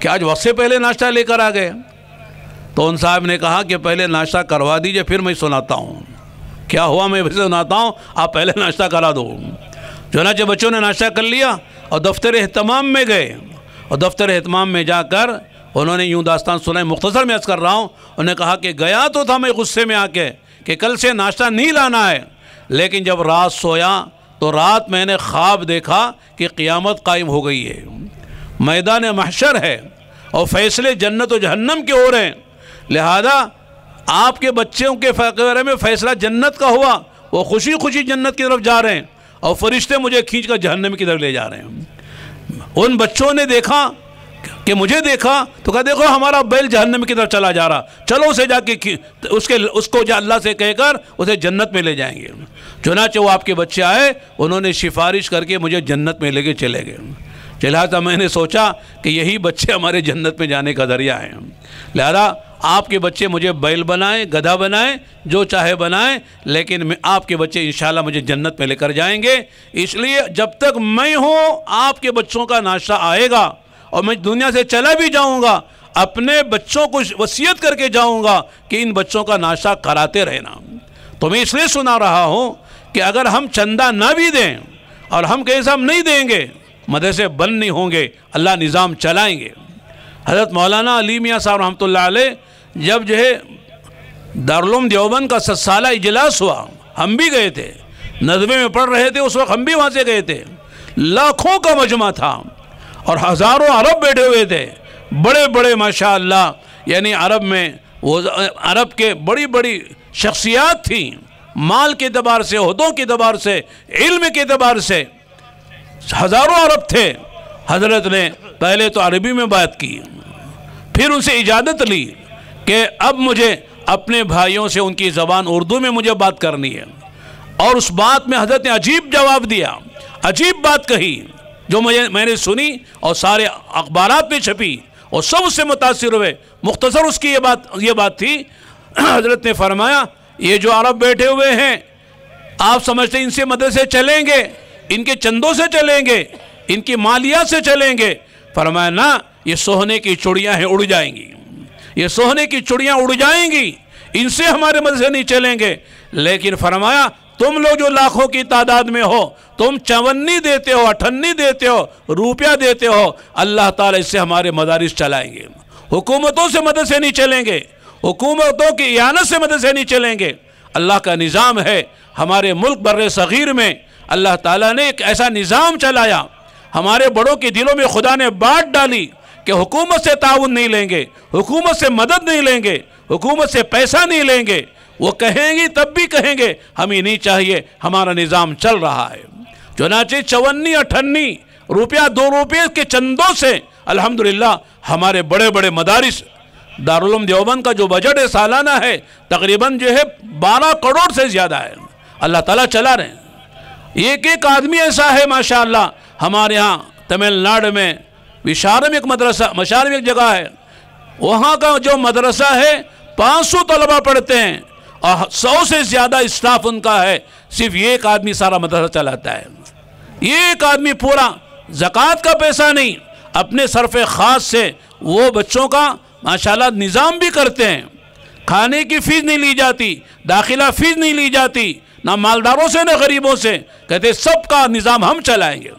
कि आज वक्त से पहले नाश्ता लेकर आ गए तो उन साहब ने कहा कि पहले नाश्ता करवा दीजिए फिर मैं सुनाता हूँ क्या हुआ मैं सुनाता हूँ आप पहले नाश्ता करा दो चुनाचे बच्चों ने नाश्ता कर लिया और दफ्तर अहतमाम में गए और दफ्तर अहतमाम में जाकर उन्होंने यूँ दास्तान सुनाई मुख्तसर में कर रहा हूँ उन्हें कहा कि गया तो था मैं गुस्से में आके कि कल से नाश्ता नहीं लाना है लेकिन जब रात सोया तो रात मैंने ख्वाब देखा कि क़ियामत कायम हो गई है मैदान महशर है और फैसले जन्नत व जहन्नम के हो रहे हैं लिहाजा आपके बच्चों के बारे में फ़ैसला जन्नत का हुआ वो खुशी खुशी जन्नत की तरफ जा रहे हैं और फरिश्ते मुझे खींच कर जहन्नम की तरफ ले जा रहे हैं उन बच्चों ने देखा कि मुझे देखा तो कहा देखो हमारा बैल जहन्नम की तरफ चला जा रहा चलो उसे जाके तो उसके उसको जा अल्लाह से कहकर उसे जन्नत में ले जाएंगे चुनाचे वो आपके बच्चे आए उन्होंने सिफारिश करके मुझे जन्नत में लेके चले गए लिहाजा तो मैंने सोचा कि यही बच्चे हमारे जन्नत में जाने का ज़रिया है लिहाजा आपके बच्चे मुझे बैल बनाएं गधा बनाएं जो चाहे बनाएं लेकिन आपके बच्चे इन मुझे जन्नत में लेकर जाएंगे इसलिए जब तक मैं हूँ आपके बच्चों का नाश्ता आएगा और मैं दुनिया से चला भी जाऊँगा अपने बच्चों को वसीयत करके जाऊँगा कि इन बच्चों का नाश्ता कराते रहना तो मैं इसलिए सुना रहा हूं कि अगर हम चंदा ना भी दें और हम कहीं हम नहीं देंगे मदरसे बंद नहीं होंगे अल्लाह निज़ाम चलाएंगे हज़रत मौलाना अली मियाँ साहब रहमत जब जो है दारुम देवबंद का ससाला इजलास हुआ हम भी गए थे नजबे में पढ़ रहे थे उस वक्त हम भी वहाँ से गए थे लाखों का मजमा था और हज़ारों अरब बैठे हुए थे बड़े बड़े माशा यानी अरब में वो अरब के बड़ी बड़ी शख्सियात थी माल के दबार से उहदों के दबार से इल्म के दबार से हज़ारों अरब थे हजरत ने पहले तो अरबी में बात की फिर उनसे इजाज़त ली कि अब मुझे अपने भाइयों से उनकी ज़बान उर्दू में मुझे बात करनी है और उस बात में हजरत ने अजीब जवाब दिया अजीब बात कही जो मुझे मैंने सुनी और सारे अखबार में छपी और सब उससे मुतासर हुए मुख्तसर उसकी ये बात ये बात थी हजरत ने फरमाया ये जो अरब बैठे हुए हैं आप समझते इनसे मदद से चलेंगे इनके चंदों से चलेंगे इनकी मालिया से चलेंगे फरमाया ना ये सोहने की चुड़ियाँ हैं उड़ जाएंगी ये सोहने की चुड़ियाँ उड़ जाएंगी इनसे हमारे मदद से नहीं चलेंगे लेकिन फरमाया तुम लोग जो लाखों की तादाद में हो तुम चवन्नी देते हो अठन्नी देते हो रुपया देते हो अल्लाह ताला इससे हमारे मदारिस चलाएंगे हुकूमतों से मदद से नहीं चलेंगे हुकूमतों की यानत से मदद से नहीं चलेंगे अल्लाह का निज़ाम है हमारे मुल्क बर सग़ीर में अल्लाह ताला ने एक ऐसा निज़ाम चलाया हमारे बड़ों के दिलों में खुदा ने बात डाली कि हुकूमत से ताउन नहीं लेंगे हुकूमत से मदद नहीं लेंगे हुकूमत से पैसा नहीं लेंगे वो कहेंगी तब भी कहेंगे हमें नहीं चाहिए हमारा निज़ाम चल रहा है चुनाचे चवन्नी अठन्नी रुपया दो रुपये के चंदों से अल्हम्दुलिल्लाह हमारे बड़े बड़े मदारिस दारुलम देवबंद का जो बजट है सालाना है तकरीबन जो है बारह करोड़ से ज़्यादा है अल्लाह ताला चला रहे हैं एक एक आदमी ऐसा है माशा हमारे यहाँ तमिलनाडु में विशार में एक मदरसा मशार में एक जगह है वहाँ का जो मदरसा है पाँच सौ तलबा पढ़ते हैं और सौ से ज़्यादा स्टाफ उनका है सिर्फ एक आदमी सारा मदरसा चलाता है एक आदमी पूरा जक़ात का पैसा नहीं अपने सरफ ख़ास से वो बच्चों का माशाल्लाह निज़ाम भी करते हैं खाने की फ़ीस नहीं ली जाती दाखिला फ़ीस नहीं ली जाती ना मालदारों से ना गरीबों से कहते सब का निज़ाम हम चलाएँगे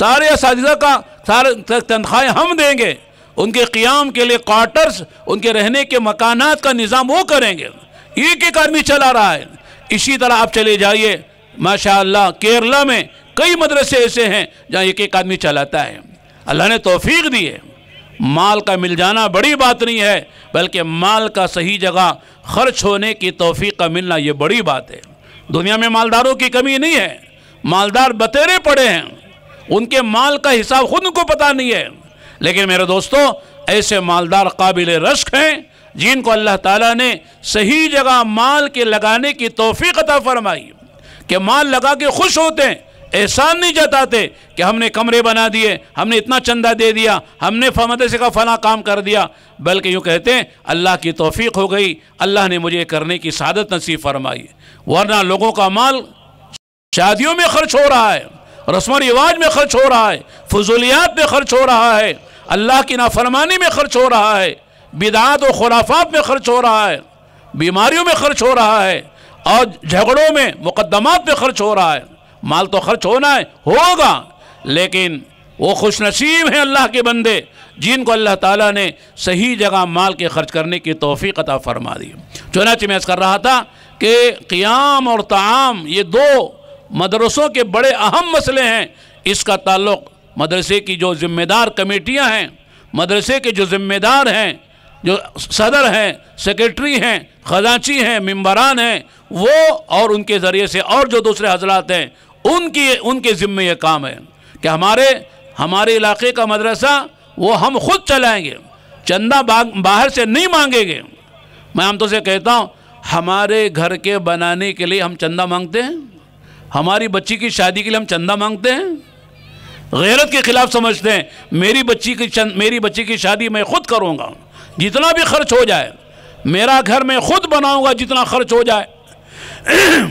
सारे इस का सारे तनख्वाहें हम देंगे उनके क़्याम के लिए क्वार्टर्स उनके रहने के मकानात का निज़ाम वो करेंगे एक एक आदमी चला रहा है इसी तरह आप चले जाइए माशा केरला में कई मदरसे ऐसे हैं जहाँ एक एक आदमी चलाता है अल्लाह ने तोफ़ी दी है माल का मिल जाना बड़ी बात नहीं है बल्कि माल का सही जगह खर्च होने की तोफ़ी का मिलना ये बड़ी बात है दुनिया में मालदारों की कमी नहीं है मालदार बतेरे पड़े हैं उनके माल का हिसाब खुद को पता नहीं है लेकिन मेरे दोस्तों ऐसे मालदार काबिल रश्क हैं जिनको अल्लाह ताला ने सही जगह माल के लगाने की तोफ़ी अता फरमाई कि माल लगा के खुश होते हैं एहसान नहीं जताते कि हमने कमरे बना दिए हमने इतना चंदा दे दिया हमने मदरसे का फला काम कर दिया बल्कि यूँ कहते हैं अल्लाह की तोफ़ी हो गई अल्लाह ने मुझे करने की शादत नसीब फरमाई वरना लोगों का माल शादियों में खर्च हो रहा है रस्म रिवाज में खर्च हो रहा है फजूलियात में खर्च हो रहा है अल्लाह की नाफरमानी में खर्च हो रहा है बिदात और खुराफात में खर्च हो रहा है बीमारियों में खर्च हो रहा है और झगड़ों में मुकदमात में खर्च हो रहा है माल तो खर्च होना है होगा लेकिन वो खुश नसीब हैं अल्लाह के बंदे जिनको अल्लाह ताला ने सही जगह माल के खर्च करने की तोफ़ी अता फरमा दी चुनाच मैं कर रहा था कि क़ियाम और ताम ये दो मदरसों के बड़े अहम मसले हैं इसका ताल्लुक़ मदरसे की जो ज़िम्मेदार कमेटियाँ हैं मदरसे के जो ज़िम्मेदार हैं जो सदर हैं सेक्रेटरी हैं खजांची हैं मम्बरान हैं वो और उनके ज़रिए से और जो दूसरे हजरात हैं उनकी उनके ज़िम्मे ये काम है कि हमारे हमारे इलाके का मदरसा वो हम खुद चलाएँगे चंदा बाहर से नहीं मांगेंगे मैं हम तो से कहता हूँ हमारे घर के बनाने के लिए हम चंदा मांगते हैं हमारी बच्ची की शादी के लिए हम चंदा मांगते हैं गैरत के ख़िलाफ़ समझते हैं मेरी बच्ची की चंद मेरी बच्ची की शादी मैं खुद करूँगा जितना भी खर्च हो जाए मेरा घर मैं खुद बनाऊंगा जितना खर्च हो जाए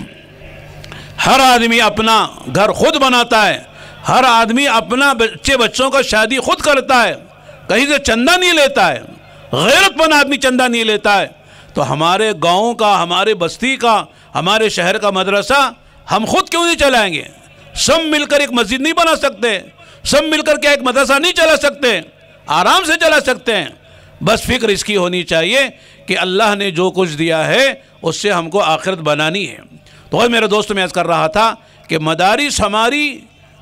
हर आदमी अपना घर खुद बनाता है हर आदमी अपना बच्चे बच्चों का शादी खुद करता है कहीं से चंदा नहीं लेता है गैरतमंद आदमी चंदा नहीं लेता है तो हमारे गाँव का हमारे बस्ती का हमारे शहर का मदरसा हम खुद क्यों नहीं चलाएंगे सब मिलकर एक मस्जिद नहीं बना सकते सब मिलकर क्या एक मदरसा नहीं चला सकते आराम से चला सकते हैं बस फिक्र इसकी होनी चाहिए कि अल्लाह ने जो कुछ दिया है उससे हमको आखिरत बनानी है तो वही मेरे दोस्त मैं कर रहा था कि मदारिस हमारी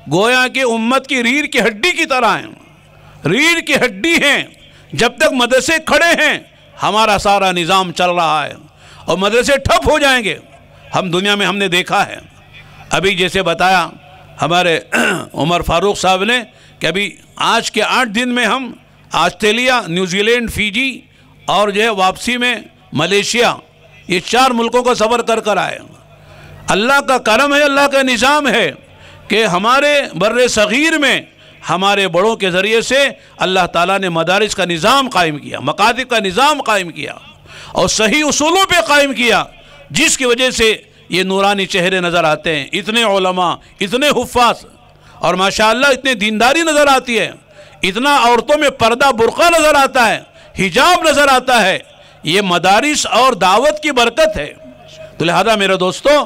गोया के उम्मत की रीढ़ की हड्डी की तरह हैं रीढ़ की हड्डी हैं जब तक मदरसे खड़े हैं हमारा सारा निज़ाम चल रहा है और मदरसे ठप हो जाएंगे हम दुनिया में हमने देखा है अभी जैसे बताया हमारे उमर फारूक साहब ने कि अभी आज के आठ दिन में हम आस्ट्रेलिया न्यूजीलैंड फिजी और जो है वापसी में मलेशिया ये चार मुल्कों का सफ़र कर कर आए अल्लाह का करम है अल्लाह का निज़ाम है कि हमारे बर सग़ीर में हमारे बड़ों के ज़रिए से अल्लाह ताला ने मदारस का निज़ाम कायम किया मकादब का निज़ाम कायम किया और सही असूलों पे कायम किया जिसकी वजह से ये नूरानी चेहरे नज़र आते हैं इतने इतने हुफास और माशाल्लाह इतने दीनदारी नज़र आती है इतना औरतों में पर्दा बुरका नज़र आता है हिजाब नज़र आता है ये मदारिस और दावत की बरकत है तो लिहाजा मेरे दोस्तों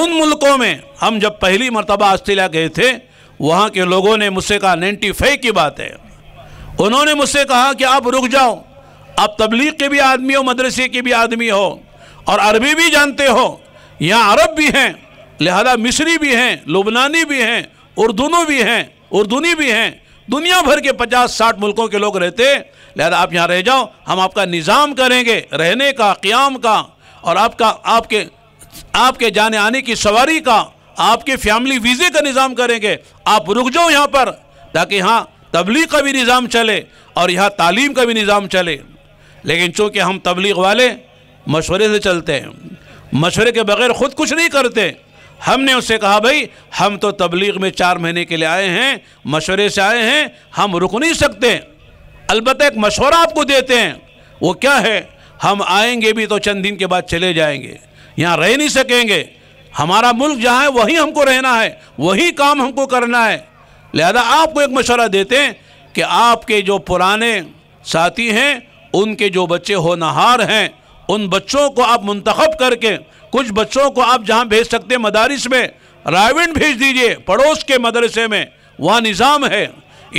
उन मुल्कों में हम जब पहली मरतबा आस्ट्रेलिया गए थे वहाँ के लोगों ने मुझसे कहा नाइन्टी फाइव की बात है उन्होंने मुझसे कहा कि आप रुक जाओ आप तबलीग के भी आदमी हो मदरसे के भी आदमी हो और अरबी भी जानते हो यहाँ अरब भी हैं लिहाजा मिस्री भी हैं लुबनानी भी हैं उर्दूनों भी हैं उर्दूनी भी हैं दुनिया भर के पचास साठ मुल्कों के लोग रहते लिहाजा आप यहाँ रह जाओ हम आपका निज़ाम करेंगे रहने का क़्याम का और आपका आपके आपके जाने आने की सवारी का आपके फैमिली वीज़े का निज़ाम करेंगे आप रुक जाओ यहाँ पर ताकि यहाँ तबलीग का भी निज़ाम चले और यहाँ तालीम का भी निज़ाम चले लेकिन चूँकि हम तबलीग वाले मशवरे से चलते हैं मशवरे के बगैर ख़ुद कुछ नहीं करते हमने उससे कहा भाई हम तो तबलीग में चार महीने के लिए आए हैं मशवरे से आए हैं हम रुक नहीं सकते अलबत् एक मशवरा आपको देते हैं वो क्या है हम आएंगे भी तो चंद दिन के बाद चले जाएंगे यहाँ रह नहीं सकेंगे हमारा मुल्क जहाँ है वहीं हमको रहना है वही काम हमको करना है लिहाजा आपको एक मशवरा देते हैं कि आपके जो पुराने साथी हैं उनके जो बच्चे होनहार हैं उन बच्चों को आप मंतखब करके कुछ बच्चों को आप जहाँ भेज सकते हैं मदारिस में रायविन भेज दीजिए पड़ोस के मदरसे में वहाँ निज़ाम है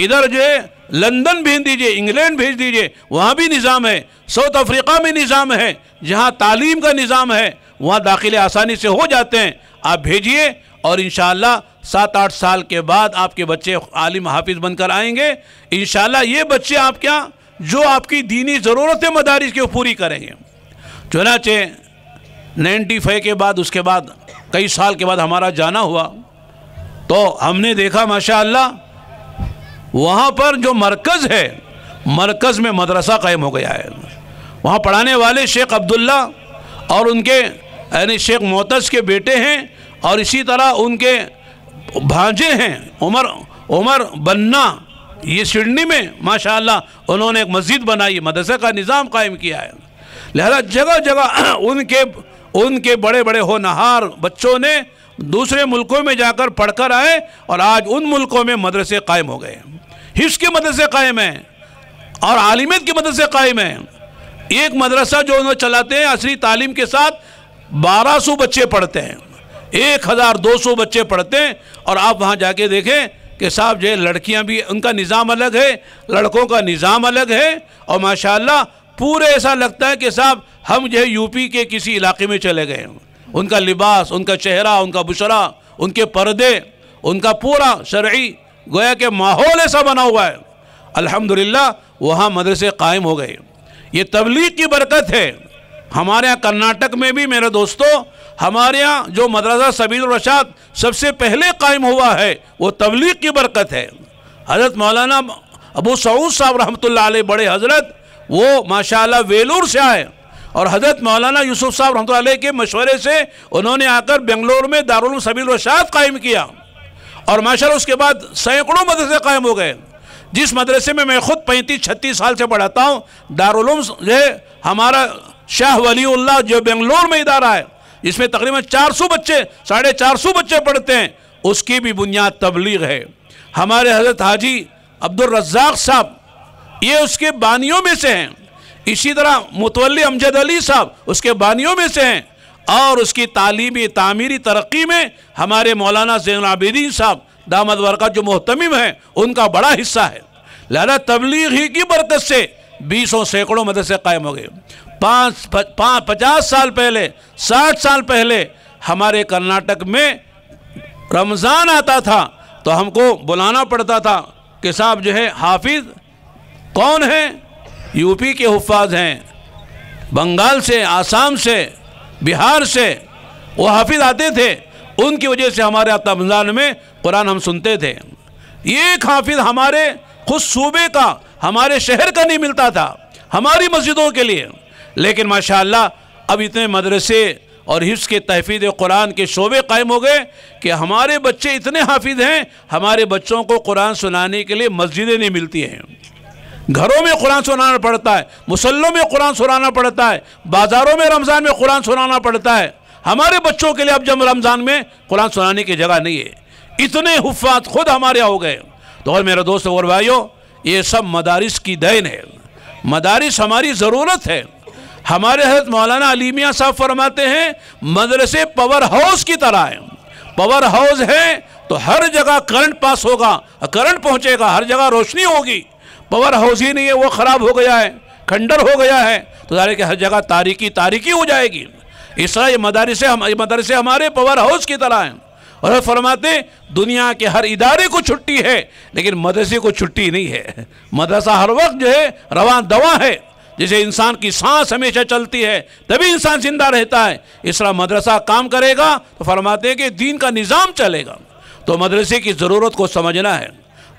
इधर जो है लंदन भेज दीजिए इंग्लैंड भेज दीजिए वहाँ भी निज़ाम है साउथ अफ्रीका में निज़ाम है जहाँ तालीम का निज़ाम है वहाँ दाखिले आसानी से हो जाते हैं आप भेजिए और इन सात आठ साल के बाद आपके बच्चे आलिम हाफिज़ बनकर आएंगे इन ये बच्चे आप क्या जो आपकी दीनी ज़रूरतें मदारिस की पूरी करेंगे चुनाचे नाइन्टी फाइव के बाद उसके बाद कई साल के बाद हमारा जाना हुआ तो हमने देखा माशा वहाँ पर जो मरकज़ है मरकज़ में मदरसा कायम हो गया है वहाँ पढ़ाने वाले शेख अब्दुल्ला और उनके यानी शेख मोतस के बेटे हैं और इसी तरह उनके भांजे हैं उमर उमर बन्ना ये सिडनी में माशाल्लाह उन्होंने एक मस्जिद बनाई मदरसा का निज़ाम कायम किया है लिहाजा जगह जगह उनके उनके बड़े बड़े होनहार बच्चों ने दूसरे मुल्कों में जाकर पढ़कर आए और आज उन मुल्कों में मदरसे कायम हो गए हिफ्स के मदरसे कायम हैं और आलिमियत की मदद से कायम है एक मदरसा जो उन्होंने चलाते हैं असली तालीम के साथ बारह सौ बच्चे पढ़ते हैं एक हज़ार दो सौ बच्चे पढ़ते हैं और आप वहाँ जाके देखें कि साहब जो लड़कियाँ भी उनका निज़ाम अलग है लड़कों का निज़ाम अलग है और माशाल्लाह पूरे ऐसा लगता है कि साहब हम जो है यूपी के किसी इलाके में चले गए हैं उनका लिबास उनका चेहरा उनका बुशरा उनके पर्दे उनका पूरा शर्य गोया के माहौल ऐसा बना हुआ है अल्हम्दुलिल्लाह वहाँ मदरसे कायम हो गए ये तबलीग की बरकत है हमारे यहाँ कर्नाटक में भी मेरे दोस्तों हमारे यहाँ जो मदरसा सबील रशाद सबसे पहले कायम हुआ है वो तबलीग की बरकत है हज़रत मौलाना अबू सऊद साहब रहमत बड़े हज़रत वो माशाल्लाह वेलूर से आए और हज़रत मौलाना यूसुफ साहब रहमत के मशवरे से उन्होंने आकर बेंगलोर में दारुल सबील रशाद कायम किया और माशा उसके बाद सैकड़ों मदरसे कायम हो गए जिस मदरसे में मैं खुद पैंतीस छत्तीस साल से पढ़ाता हूँ दारुलूम जो हमारा शाह वली जो बेंगलोर में इदारा है इसमें तकरीबन चार सौ बच्चे साढ़े चार सौ बच्चे पढ़ते हैं उसकी भी बुनियाद तबलीग है हमारे हजरत हाजी अब्दुलरजाक साहब ये उसके बानियों में से हैं इसी तरह मुतवली अमजद अली साहब उसके बानियों में से हैं और उसकी तालीमी तामीरी तरक्की में हमारे मौलाना जैनआबिदीन साहब दामद वर्का जो मोहतमिम हैं उनका बड़ा हिस्सा है लहरा तबलीग ही की बरकत से बीसों सैकड़ों मदरसे कायम हो गए पाँच पचास साल पहले साठ साल पहले हमारे कर्नाटक में रमज़ान आता था तो हमको बुलाना पड़ता था कि साहब जो है हाफिज़ कौन हैं यूपी के हफाज हैं बंगाल से आसाम से बिहार से वो हाफिज आते थे उनकी वजह से हमारे रमज़ान में कुरान हम सुनते थे एक हाफिज हमारे खुद सूबे का हमारे शहर का नहीं मिलता था हमारी मस्जिदों के लिए लेकिन माशाल्लाह अब इतने मदरसे और हिफ्स के तहफीद कुरान के शोबे कायम हो गए कि हमारे बच्चे इतने हाफिज हैं हमारे बच्चों को कुरान सुनाने के लिए मस्जिदें नहीं मिलती हैं घरों में कुरान सुनाना पड़ता है मुसल्लों में कुरान सुनाना पड़ता है बाज़ारों में रमज़ान में कुरान सुनाना पड़ता है हमारे बच्चों के लिए अब जब रमज़ान में कुरान सुनाने की जगह नहीं है इतने हुफात खुद हमारे हो गए तो और मेरे दोस्त और भाइयों ये सब मदारस की देन है मदारस हमारी ज़रूरत है हमारे हजरत मौलाना अलीमिया साहब फरमाते हैं मदरसे पावर हाउस की तरह है पावर हाउस है तो हर जगह करंट पास होगा करंट पहुंचेगा हर जगह रोशनी होगी पावर हाउस ही नहीं है वो ख़राब हो गया है खंडर हो गया है तो ज़ाहिर कि हर जगह तारीकी तारीकी हो जाएगी इस तरह ये मदारस हम मदरसे हमारे पावर हाउस की तरह हैं और फरमाते दुनिया के हर इदारे को छुट्टी है लेकिन मदरसे को छुट्टी नहीं है मदरसा हर वक्त जो है रवा दवा है जिसे इंसान की सांस हमेशा चलती है तभी इंसान जिंदा रहता है इस तरह मदरसा काम करेगा तो फरमाते हैं कि दीन का निज़ाम चलेगा तो मदरसे की ज़रूरत को समझना है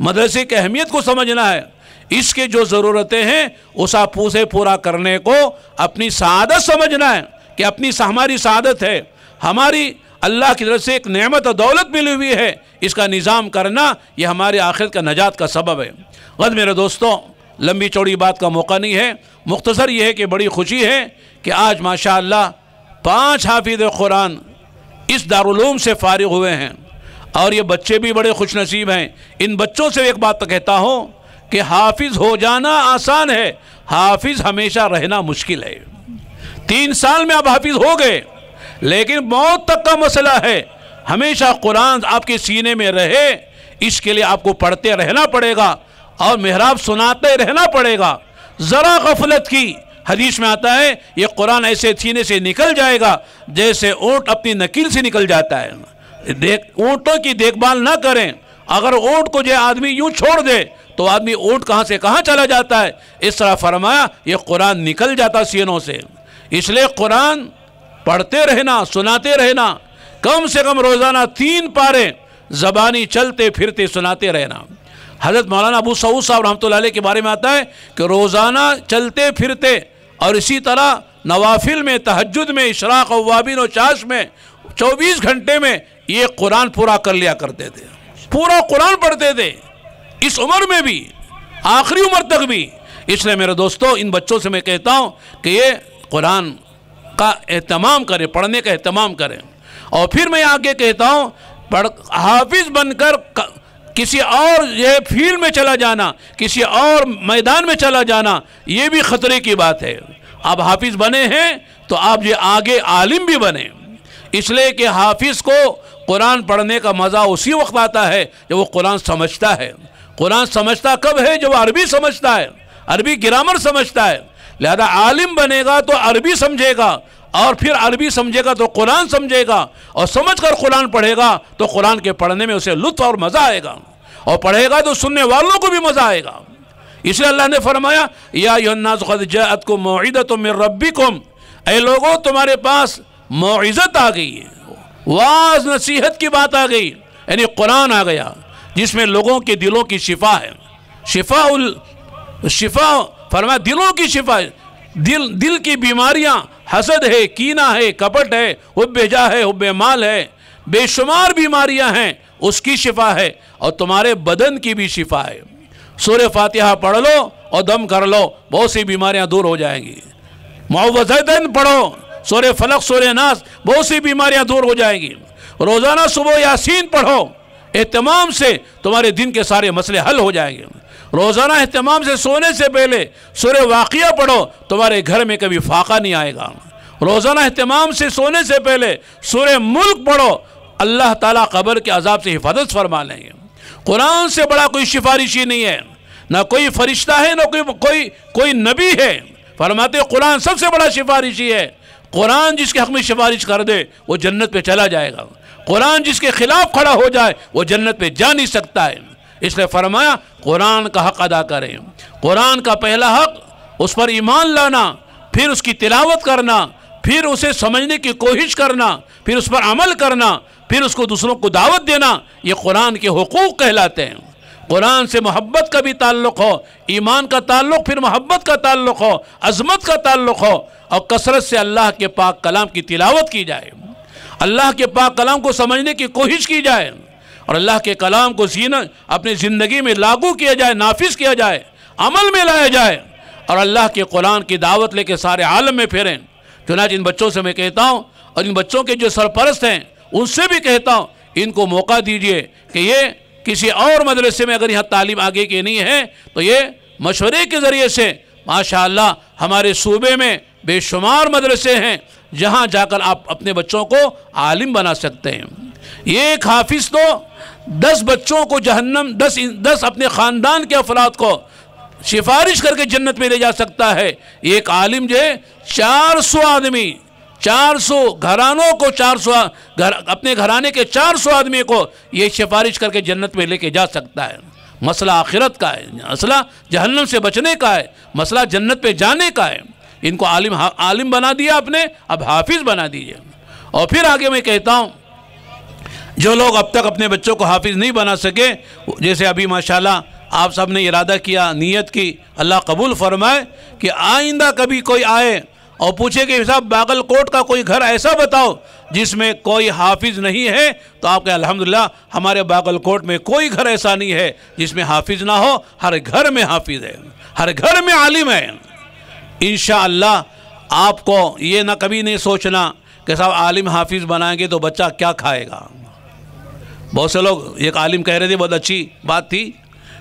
मदरसे की अहमियत को समझना है इसके जो ज़रूरतें हैं उस उसे पूरा करने को अपनी शहादत समझना है कि अपनी हमारी शहादत है हमारी अल्लाह की तरफ से एक नेमत और दौलत मिली हुई है इसका निज़ाम करना यह हमारे आखिर का नजात का सबब है गद मेरे दोस्तों लंबी चौड़ी बात का मौका नहीं है मुख्तसर यह है कि बड़ी खुशी है कि आज माशा पाँच हाफिज कुरान इस दारूम से फारिग हुए हैं और ये बच्चे भी बड़े खुश नसीब हैं इन बच्चों से एक बात कहता हूँ कि हाफिज हो जाना आसान है हाफिज हमेशा रहना मुश्किल है तीन साल में आप हाफिज हो गए लेकिन मौत तक का मसला है हमेशा कुरान आपके सीने में रहे इसके लिए आपको पढ़ते रहना पड़ेगा और मेहराब सुनाते रहना पड़ेगा ज़रा गफलत की हदीस में आता है ये कुरान ऐसे सीने से निकल जाएगा जैसे ऊँट अपनी नकील से निकल जाता है देख ऊँटों की देखभाल ना करें अगर ओट को जो आदमी यूं छोड़ दे तो आदमी ओट कहाँ से कहाँ चला जाता है इस तरह फरमाया ये कुरान निकल जाता सीनों से इसलिए कुरान पढ़ते रहना सुनाते रहना कम से कम रोज़ाना तीन पारे ज़बानी चलते फिरते सुनाते रहना हज़रत मौलाना अबू सऊद साहब रहमत के बारे में आता है कि रोज़ाना चलते फिरते और इसी तरह नवाफिल में तहजद में इशराक वाबिन और चाश में चौबीस घंटे में ये कुरान पूरा कर लिया करते थे पूरा कुरान पढ़ते थे इस उम्र में भी आखिरी उम्र तक भी इसलिए मेरे दोस्तों इन बच्चों से मैं कहता हूँ कि ये कुरान का अहतमाम करें पढ़ने का अहतमाम करें और फिर मैं आगे कहता हूँ पढ़ हाफिज़ बनकर किसी और ये फील्ड में चला जाना किसी और मैदान में चला जाना ये भी ख़तरे की बात है आप हाफिज़ बने हैं तो आप ये आगे आलिम भी बने इसलिए कि हाफिज़ को कुरान पढ़ने का मज़ा उसी वक्त आता है जब वो कुरान समझता है कुरान समझता कब है जब अरबी समझता है अरबी ग्रामर समझता है लिहाजा आलिम बनेगा तो अरबी समझेगा और फिर अरबी समझेगा तो कुरान समझेगा और समझ कर कुरान पढ़ेगा तो कुरान के पढ़ने में उसे लुत्फ और मज़ा आएगा और पढ़ेगा तो सुनने वालों को भी मज़ा आएगा इसलिए अल्लाह ने फरमाया या को मोहदत मेर रबी कुम ए लोगों तुम्हारे पास मोज़त आ गई है वाज नसीहत की बात आ गई यानी कुरान आ गया जिसमें लोगों के दिलों की शिफा है शिफा उल शिफा फरमा दिलों की शिफा दिल दिल की बीमारियां हसद है कीना है कपट है उबेजा है उब माल है बेशुमार बीमारियां हैं उसकी शिफा है और तुम्हारे बदन की भी शिफा है सूर्य फातिहा पढ़ लो और दम कर लो बहुत सी बीमारियां दूर हो जाएंगी मुआवजन पढ़ो सोरे फलक सोरे नाश बहुत सी बीमारियां दूर हो जाएंगी रोज़ाना सुबह यासीन पढ़ो एहतमाम से तुम्हारे दिन के सारे मसले हल हो जाएंगे रोज़ाना एहतमाम से सोने से पहले सुर वाक़ पढ़ो तुम्हारे घर में कभी फाका नहीं आएगा रोज़ाना एहतमाम से सोने से पहले सुर मुल्क पढ़ो अल्लाह ताला कबर के अजाब से हिफाजत फरमा लेंगे कुरान से बड़ा कोई सिफारिश ही नहीं है ना कोई फरिश्ता है ना कोई कोई कोई नबी है फरमाते कुरान सबसे बड़ा सिफारिशी है कुरान जिसके हक में सिफारिश कर दे वो जन्नत पे चला जाएगा कुरान जिसके खिलाफ खड़ा हो जाए वो जन्नत पे जा नहीं सकता है इसलिए फरमाया कुरान का हक अदा करें कुरान का पहला हक उस पर ईमान लाना फिर उसकी तिलावत करना फिर उसे समझने की कोशिश करना फिर उस पर अमल करना फिर उसको दूसरों को दावत देना ये कुरान के हकूक़ कहलाते हैं कुरान से मोहब्बत का भी ताल्लुक़ हो ईमान का ताल्लुक़ फिर मोहब्बत का ताल्लुक़ हो अजमत का ताल्लुक़ हो और कसरत से अल्लाह के पाक कलाम की तिलावत की जाए अल्लाह के पाक कलाम को समझने की कोशिश की जाए और अल्लाह के कलाम को सीना अपनी ज़िंदगी में लागू किया जाए नाफिज किया जाए अमल में लाया जाए और अल्लाह के कुरान की दावत लेके सारे आलम में फेरें चुनाच इन बच्चों से मैं कहता हूँ और इन बच्चों के जो सरपरस्त हैं उनसे भी कहता हूँ इनको मौका दीजिए कि ये किसी और मदरसे में अगर यहाँ तालीम आगे की नहीं है तो ये मशवरे के ज़रिए से माशा हमारे सूबे में बेशुमार मदरसे हैं जहाँ जाकर आप अपने बच्चों को आलिम बना सकते हैं एक हाफिज़ तो दस बच्चों को जहन्नम दस दस अपने ख़ानदान के अफराद को सिफारिश करके जन्नत में ले जा सकता है एक आलिम जो है चार सौ आदमी 400 घरानों को 400 घर अपने घराने के 400 आदमी को ये सिफारिश करके जन्नत में लेके जा सकता है मसला आखिरत का है मसला जहन्नम से बचने का है मसला जन्नत पे जाने का है इनको आलिम आलिम बना दिया आपने अब हाफिज़ बना दीजिए और फिर आगे मैं कहता हूँ जो लोग अब तक अपने बच्चों को हाफिज़ नहीं बना सके जैसे अभी माशाला आप सब ने इरादा किया नीयत की अल्लाह कबूल फरमाए कि आइंदा कभी कोई आए और पूछे कि साहब बागलकोट का कोई घर ऐसा बताओ जिसमें कोई हाफिज़ नहीं है तो आपके अल्हम्दुलिल्लाह हमारे बागलकोट में कोई घर ऐसा नहीं है जिसमें हाफिज़ ना हो हर घर में हाफिज़ है हर घर में आलिम है इन आपको ये ना कभी नहीं सोचना कि साहब आलिम हाफिज़ बनाएंगे तो बच्चा क्या खाएगा बहुत से लोग एक आलिम कह रहे थे बहुत अच्छी बात थी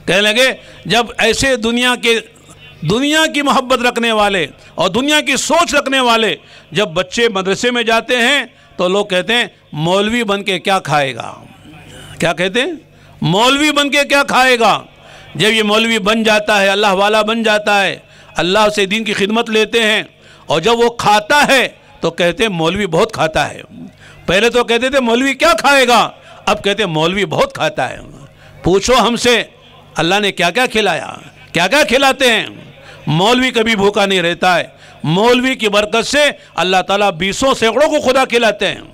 कहने लगे जब ऐसे दुनिया के दुनिया की मोहब्बत रखने वाले और दुनिया की सोच रखने वाले जब बच्चे मदरसे में जाते हैं तो लोग कहते हैं मौलवी बन के क्या खाएगा क्या कहते हैं मौलवी बन के क्या खाएगा जब ये मौलवी बन जाता है अल्लाह वाला बन जाता है अल्लाह से दीन की खिदमत लेते हैं और जब वो खाता है तो कहते हैं मौलवी बहुत खाता है पहले तो कहते थे मौलवी क्या खाएगा अब कहते हैं मौलवी बहुत खाता है पूछो हमसे अल्लाह ने क्या क्या खिलाया क्या क्या खिलाते हैं मौलवी कभी भूखा नहीं रहता है मौलवी की बरकत से अल्लाह ताला बीसों सैकड़ों को खुदा खिलाते हैं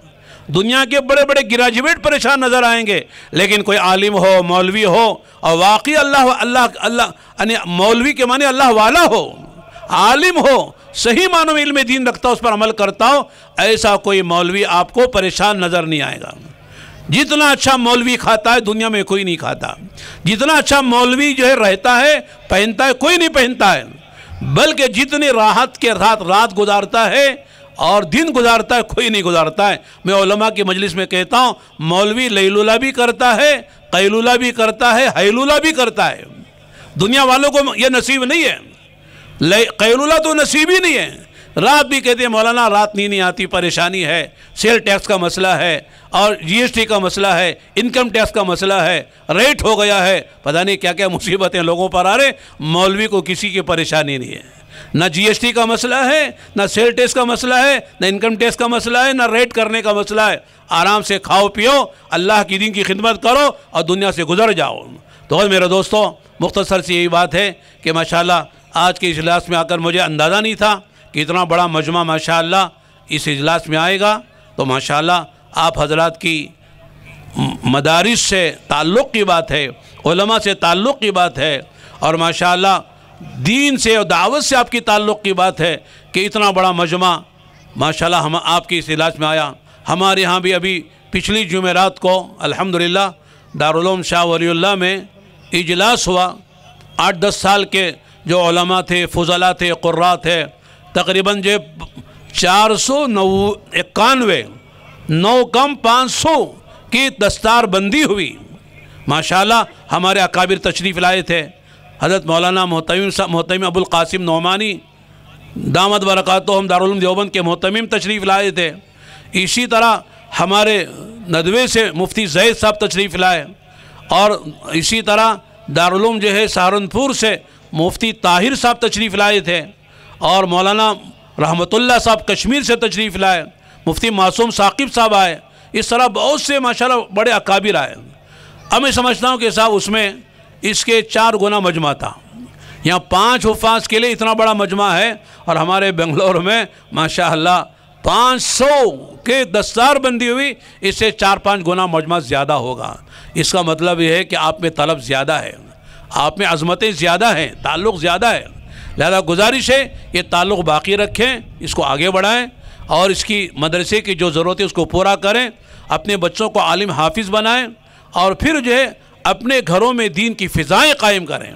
दुनिया के बड़े बड़े ग्रेजुएट परेशान नज़र आएंगे लेकिन कोई आलिम हो मौलवी हो और वाकई अल्लाह अल्लाह अल्लाह मौलवी के माने अल्लाह वाला हो आलिम हो सही मानो में इल्म दीन रखता हो उस पर अमल करता हो ऐसा कोई मौलवी आपको परेशान नज़र नहीं आएगा जितना अच्छा मौलवी खाता है दुनिया में कोई नहीं खाता जितना अच्छा मौलवी जो है रहता है पहनता है कोई नहीं पहनता है बल्कि जितने राहत के रात रात गुजारता है और दिन गुजारता है कोई नहीं गुजारता है मैं ओलमा की मजलिस में कहता हूँ मौलवी लैलूला भी करता है कैलूला भी करता है हैलूला भी करता है दुनिया वालों को यह नसीब नहीं है कैलूला तो नसीब ही नहीं है रात भी कहते हैं मौलाना रात नींद नहीं आती परेशानी है सेल टैक्स का मसला है और जीएसटी का मसला है इनकम टैक्स का मसला है रेट हो गया है पता नहीं क्या क्या मुसीबतें लोगों पर आ रहे मौलवी को किसी की परेशानी नहीं है ना जीएसटी का मसला है ना सेल टैक्स का मसला है ना इनकम टैक्स का मसला है ना रेट करने का मसला है आराम से खाओ पियो अल्लाह की दिन की खिदमत करो और दुनिया से गुजर जाओ तो मेरे दोस्तों मुख्तसर से यही बात है कि माशाल्लाह आज के इजलास में आकर मुझे अंदाज़ा नहीं था कि इतना बड़ा मजमा माशा इस इजलास में आएगा तो माशा आप हजरात की मदारस से ताल्लुक़ की बात है उलमा से ताल्लुक़ की बात है और माशा दीन से और दावत से आपकी ताल्लुक़ की बात है कि इतना बड़ा मजमा माशा हम आपकी इस इलाज में आया हमारे यहाँ भी अभी पिछली जुमेरात को ला दारुलम शाह वलील्ला में इजलास हुआ आठ दस साल के जो थे फजला थे कुर्रा थे तकरीबन जो चार सौ नौ इक्यानवे नौ कम पाँच सौ की दस्तार बंदी हुई माशाल्लाह हमारे अकाबिर तशरीफ़ लाए थे हज़रत मौलाना मोहतम मोहतम अबुल कासिम नौमानी दामद बरक़ात हम दारुल देवबंद के मोहतम तशरीफ़ लाए थे इसी तरह हमारे नदवे से मुफ्ती जैद साहब तशरीफ़ लाए और इसी तरह दारुल जो है सहारनपुर से मुफ्ती ताहिर साहब तशरीफ़ लाए थे और मौलाना रहमतुल्ला साहब कश्मीर से तशरीफ़ लाए मुफ्ती मासूम साकिब साहब आए इस तरह बहुत से माशा बड़े अकाबिर आए अब मैं समझता हूँ कि साहब उसमें इसके चार गुना मजमा था यहाँ पाँच हफाज के लिए इतना बड़ा मजमा है और हमारे बेंगलोर में माशा पाँच सौ के दस्तार बंदी हुई इससे चार पाँच गुना मजमा ज़्यादा होगा इसका मतलब यह है कि आप में तलब ज़्यादा है आप में अजमतें ज़्यादा हैं ताल्लुक़ ज़्यादा है लिहाजा गुजारिश है ये ताल्लुक़ बाकी रखें इसको आगे बढ़ाएँ और इसकी मदरसे की जो ज़रूरत है उसको पूरा करें अपने बच्चों को आलिम हाफिज़ बनाएँ और फिर जो है अपने घरों में दीन की फ़िज़ाएँ कायम करें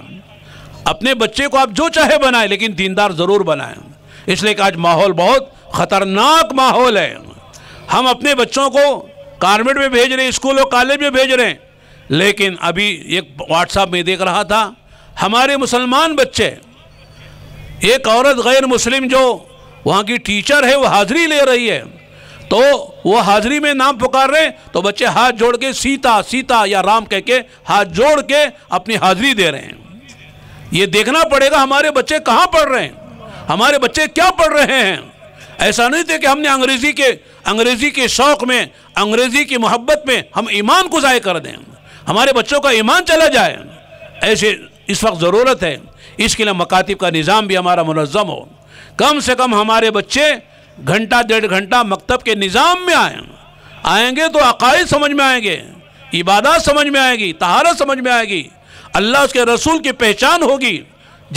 अपने बच्चे को आप जो चाहे बनाएं लेकिन दीनदार ज़रूर बनाएं इसलिए कि आज माहौल बहुत ख़तरनाक माहौल है हम अपने बच्चों को कॉन्वेंट में भेज रहे हैं स्कूल और कॉलेज में भेज रहे हैं लेकिन अभी एक व्हाट्सएप में देख रहा था हमारे मुसलमान बच्चे एक औरत गैर मुस्लिम जो वहाँ की टीचर है वो हाज़िरी ले रही है तो वो हाज़िरी में नाम पुकार रहे तो बच्चे हाथ जोड़ के सीता सीता या राम कह के हाथ जोड़ के अपनी हाज़िरी दे रहे हैं ये देखना पड़ेगा हमारे बच्चे कहाँ पढ़ रहे हैं हमारे बच्चे क्या पढ़ रहे हैं ऐसा नहीं था कि हमने अंग्रेज़ी के अंग्रेज़ी के शौक़ में अंग्रेज़ी की मोहब्बत में हम ईमान को ज़ाय कर दें हमारे बच्चों का ईमान चला जाए ऐसे इस वक्त ज़रूरत है इसके लिए मकातिब का निज़ाम भी हमारा मनज़म हो कम से कम हमारे बच्चे घंटा डेढ़ घंटा मकतब के निज़ाम में आए आएंगे तो अकायद समझ में आएंगे इबादत समझ में आएगी तहारत समझ में आएगी अल्लाह उसके रसूल की पहचान होगी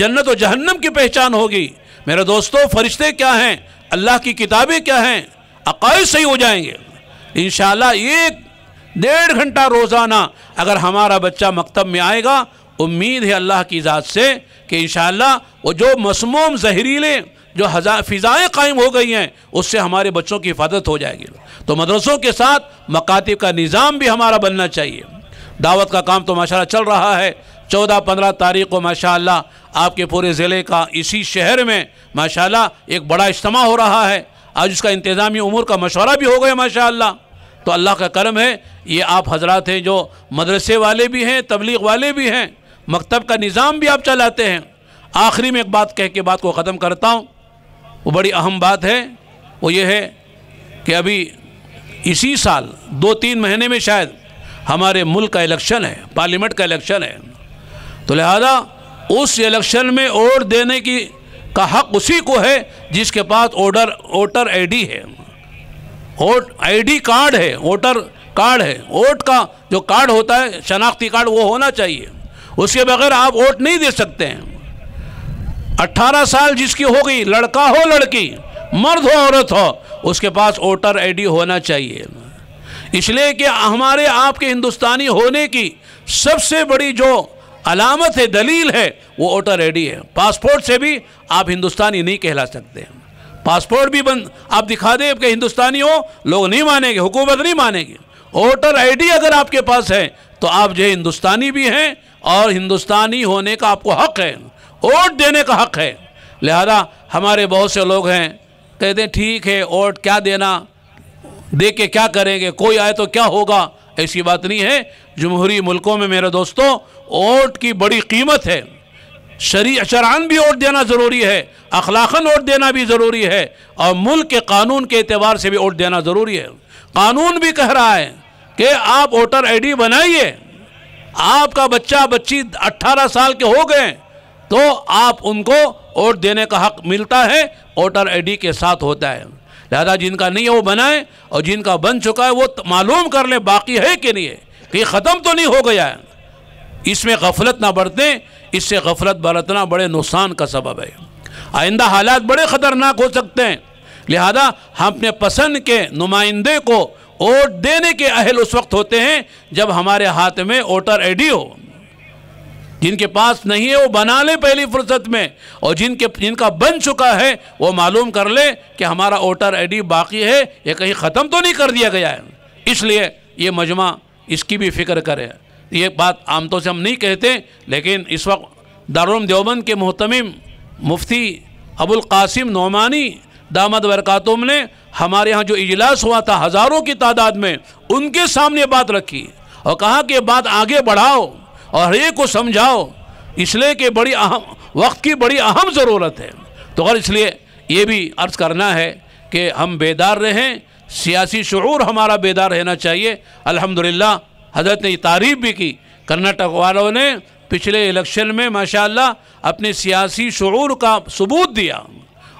जन्नत और जहन्नम की पहचान होगी मेरे दोस्तों फरिश्ते क्या हैं अल्लाह की किताबें क्या हैं अकायद सही हो जाएंगे इन एक डेढ़ घंटा रोज़ाना अगर हमारा बच्चा मकतब में आएगा उम्मीद है अल्लाह की ज़ात से कि इन वो जो मसमूम जहरीले जो हज़ार फ़िज़ाएँ कायम हो गई हैं उससे हमारे बच्चों की हिफाजत हो जाएगी तो मदरसों के साथ मकातब का निज़ाम भी हमारा बनना चाहिए दावत का काम तो माशा चल रहा है चौदह पंद्रह तारीख को माशा आपके पूरे ज़िले का इसी शहर में माशा एक बड़ा इज्तम हो रहा है आज उसका इंतज़ामी उमूर का मशवरा भी हो गया माशा तो अल्लाह का करम है ये आप हजरात हैं जो मदरसे वाले भी हैं तबलीग वाले भी हैं मकतब का निज़ाम भी आप चलाते हैं आखिरी में एक बात कह के बात को ख़त्म करता हूँ वो बड़ी अहम बात है वो ये है कि अभी इसी साल दो तीन महीने में शायद हमारे मुल्क का इलेक्शन है पार्लियामेंट का इलेक्शन है तो लिहाजा उस इलेक्शन में वोट देने की का हक उसी को है जिसके पास ऑर्डर वोटर आईडी है वोट आईडी कार्ड है वोटर कार्ड है वोट का जो कार्ड होता है शनाख्ती कार्ड वो होना चाहिए उसके बगैर आप वोट नहीं दे सकते हैं 18 साल जिसकी हो गई लड़का हो लड़की मर्द हो औरत हो उसके पास वोटर आईडी होना चाहिए इसलिए कि हमारे आपके हिंदुस्तानी होने की सबसे बड़ी जो अलामत है दलील है वो वोटर आईडी है पासपोर्ट से भी आप हिंदुस्तानी नहीं कहला सकते पासपोर्ट भी बंद आप दिखा दें कि हिंदुस्तानी हो लोग नहीं मानेंगे हुकूमत नहीं मानेगी वोटर आईडी अगर आपके पास है तो आप जो हिंदुस्तानी भी हैं और हिंदुस्तानी होने का आपको हक है वोट देने का हक है लिहाजा हमारे बहुत से लोग हैं कहते हैं ठीक है वोट क्या देना दे के क्या करेंगे कोई आए तो क्या होगा ऐसी बात नहीं है जमहूरी मुल्कों में मेरे दोस्तों वोट की बड़ी कीमत है शरी शरान भी वोट देना ज़रूरी है अखलाकन वोट देना भी ज़रूरी है और मुल्क के कानून के अतबार से भी वोट देना ज़रूरी है कानून भी कह रहा है कि आप वोटर आईडी बनाइए आपका बच्चा बच्ची 18 साल के हो गए तो आप उनको वोट देने का हक मिलता है वोटर आईडी के साथ होता है लिहाजा जिनका नहीं है वो बनाए और जिनका बन चुका है वो मालूम कर लें बाकी है कि नहीं है कि ख़त्म तो नहीं हो गया है इसमें गफलत ना बरतें इससे गफलत बरतना बड़े नुकसान का सबब है आइंदा हालात बड़े ख़तरनाक हो सकते हैं लिहाजा हम अपने पसंद के नुमाइंदे को वोट देने के अहल उस वक्त होते हैं जब हमारे हाथ में वोटर आईडी हो जिनके पास नहीं है वो बना ले पहली फुर्सत में और जिनके जिनका बन चुका है वो मालूम कर ले कि हमारा वोटर आईडी बाकी है ये कहीं ख़त्म तो नहीं कर दिया गया है इसलिए ये मजमा इसकी भी फिक्र करे ये बात आमतौर से हम नहीं कहते लेकिन इस वक्त दारुल देवबंद के मोहतम मुफ्ती अबुल कासिम नौमानी दामद वरक़ातुम ने हमारे यहाँ जो इजलास हुआ था हज़ारों की तादाद में उनके सामने बात रखी और कहा कि बात आगे बढ़ाओ और हर एक को समझाओ इसलिए कि बड़ी अहम वक्त की बड़ी अहम ज़रूरत है तो और इसलिए ये भी अर्ज़ करना है कि हम बेदार रहें सियासी शूर हमारा बेदार रहना चाहिए अल्हम्दुलिल्लाह हजरत ने तारीफ़ भी की कर्नाटक वालों ने पिछले इलेक्शन में माशाल्लाह अपने सियासी शुरू का सबूत दिया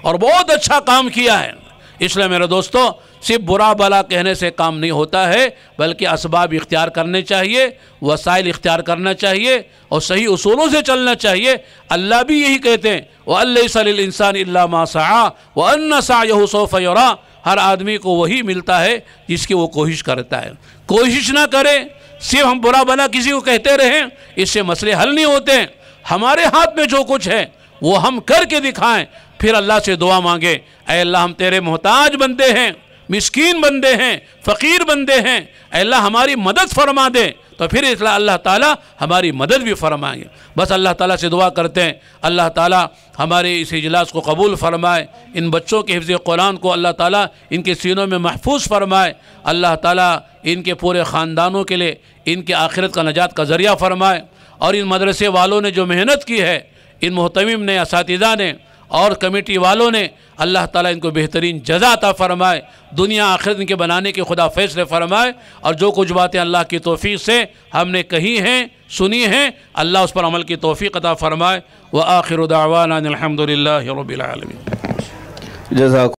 और बहुत अच्छा काम किया है इसलिए मेरे दोस्तों सिर्फ बुरा भला कहने से काम नहीं होता है बल्कि इसबाब इख्तियार करने चाहिए वसाइल इख्तियार करना चाहिए और सही असूलों से चलना चाहिए अल्लाह भी यही कहते हैं वह इंसान मासा व अन्ना साहसोफ़रा हर आदमी को वही मिलता है जिसकी वो कोशिश करता है कोशिश ना करें सिर्फ हम बुरा भला किसी को कहते रहें इससे मसले हल नहीं होते हमारे हाथ में जो कुछ है वो हम करके दिखाएं फिर अल्लाह से दुआ मांगे अल्लाह हम तेरे मोहताज बनते हैं मिस्किन बंदे हैं फ़कीर बंदे हैं अल्लाह हमारी मदद फरमा दे तो फिर इसलिए अल्लाह ताला हमारी मदद भी फरमाएंगे बस अल्लाह ताला से दुआ करते हैं अल्लाह ताला हमारे इस इजलास को कबूल फरमाए इन बच्चों के हिफ्ज़ कुरान को अल्लाह ताला इनके सीनों में महफूज फरमाए अल्लाह ताला इनके पूरे ख़ानदानों के लिए इनके आखिरत का नजात का ज़रिया फरमाए और इन मदरसे वालों ने जो मेहनत की है इन महतमिम ने इस ने और कमेटी वालों ने अल्लाह ताला इनको बेहतरीन जजा अता फ़रमाए दुनिया आखिर इनके बनाने के खुदा फैसले फ़रमाए और जो कुछ बातें अल्लाह की तोफ़ी से हमने कही हैं सुनी हैं अल्लाह उस पर अमल की तोफ़ी अता फ़रमाए व आखिर दावाना अलहमदिल्ला जजाक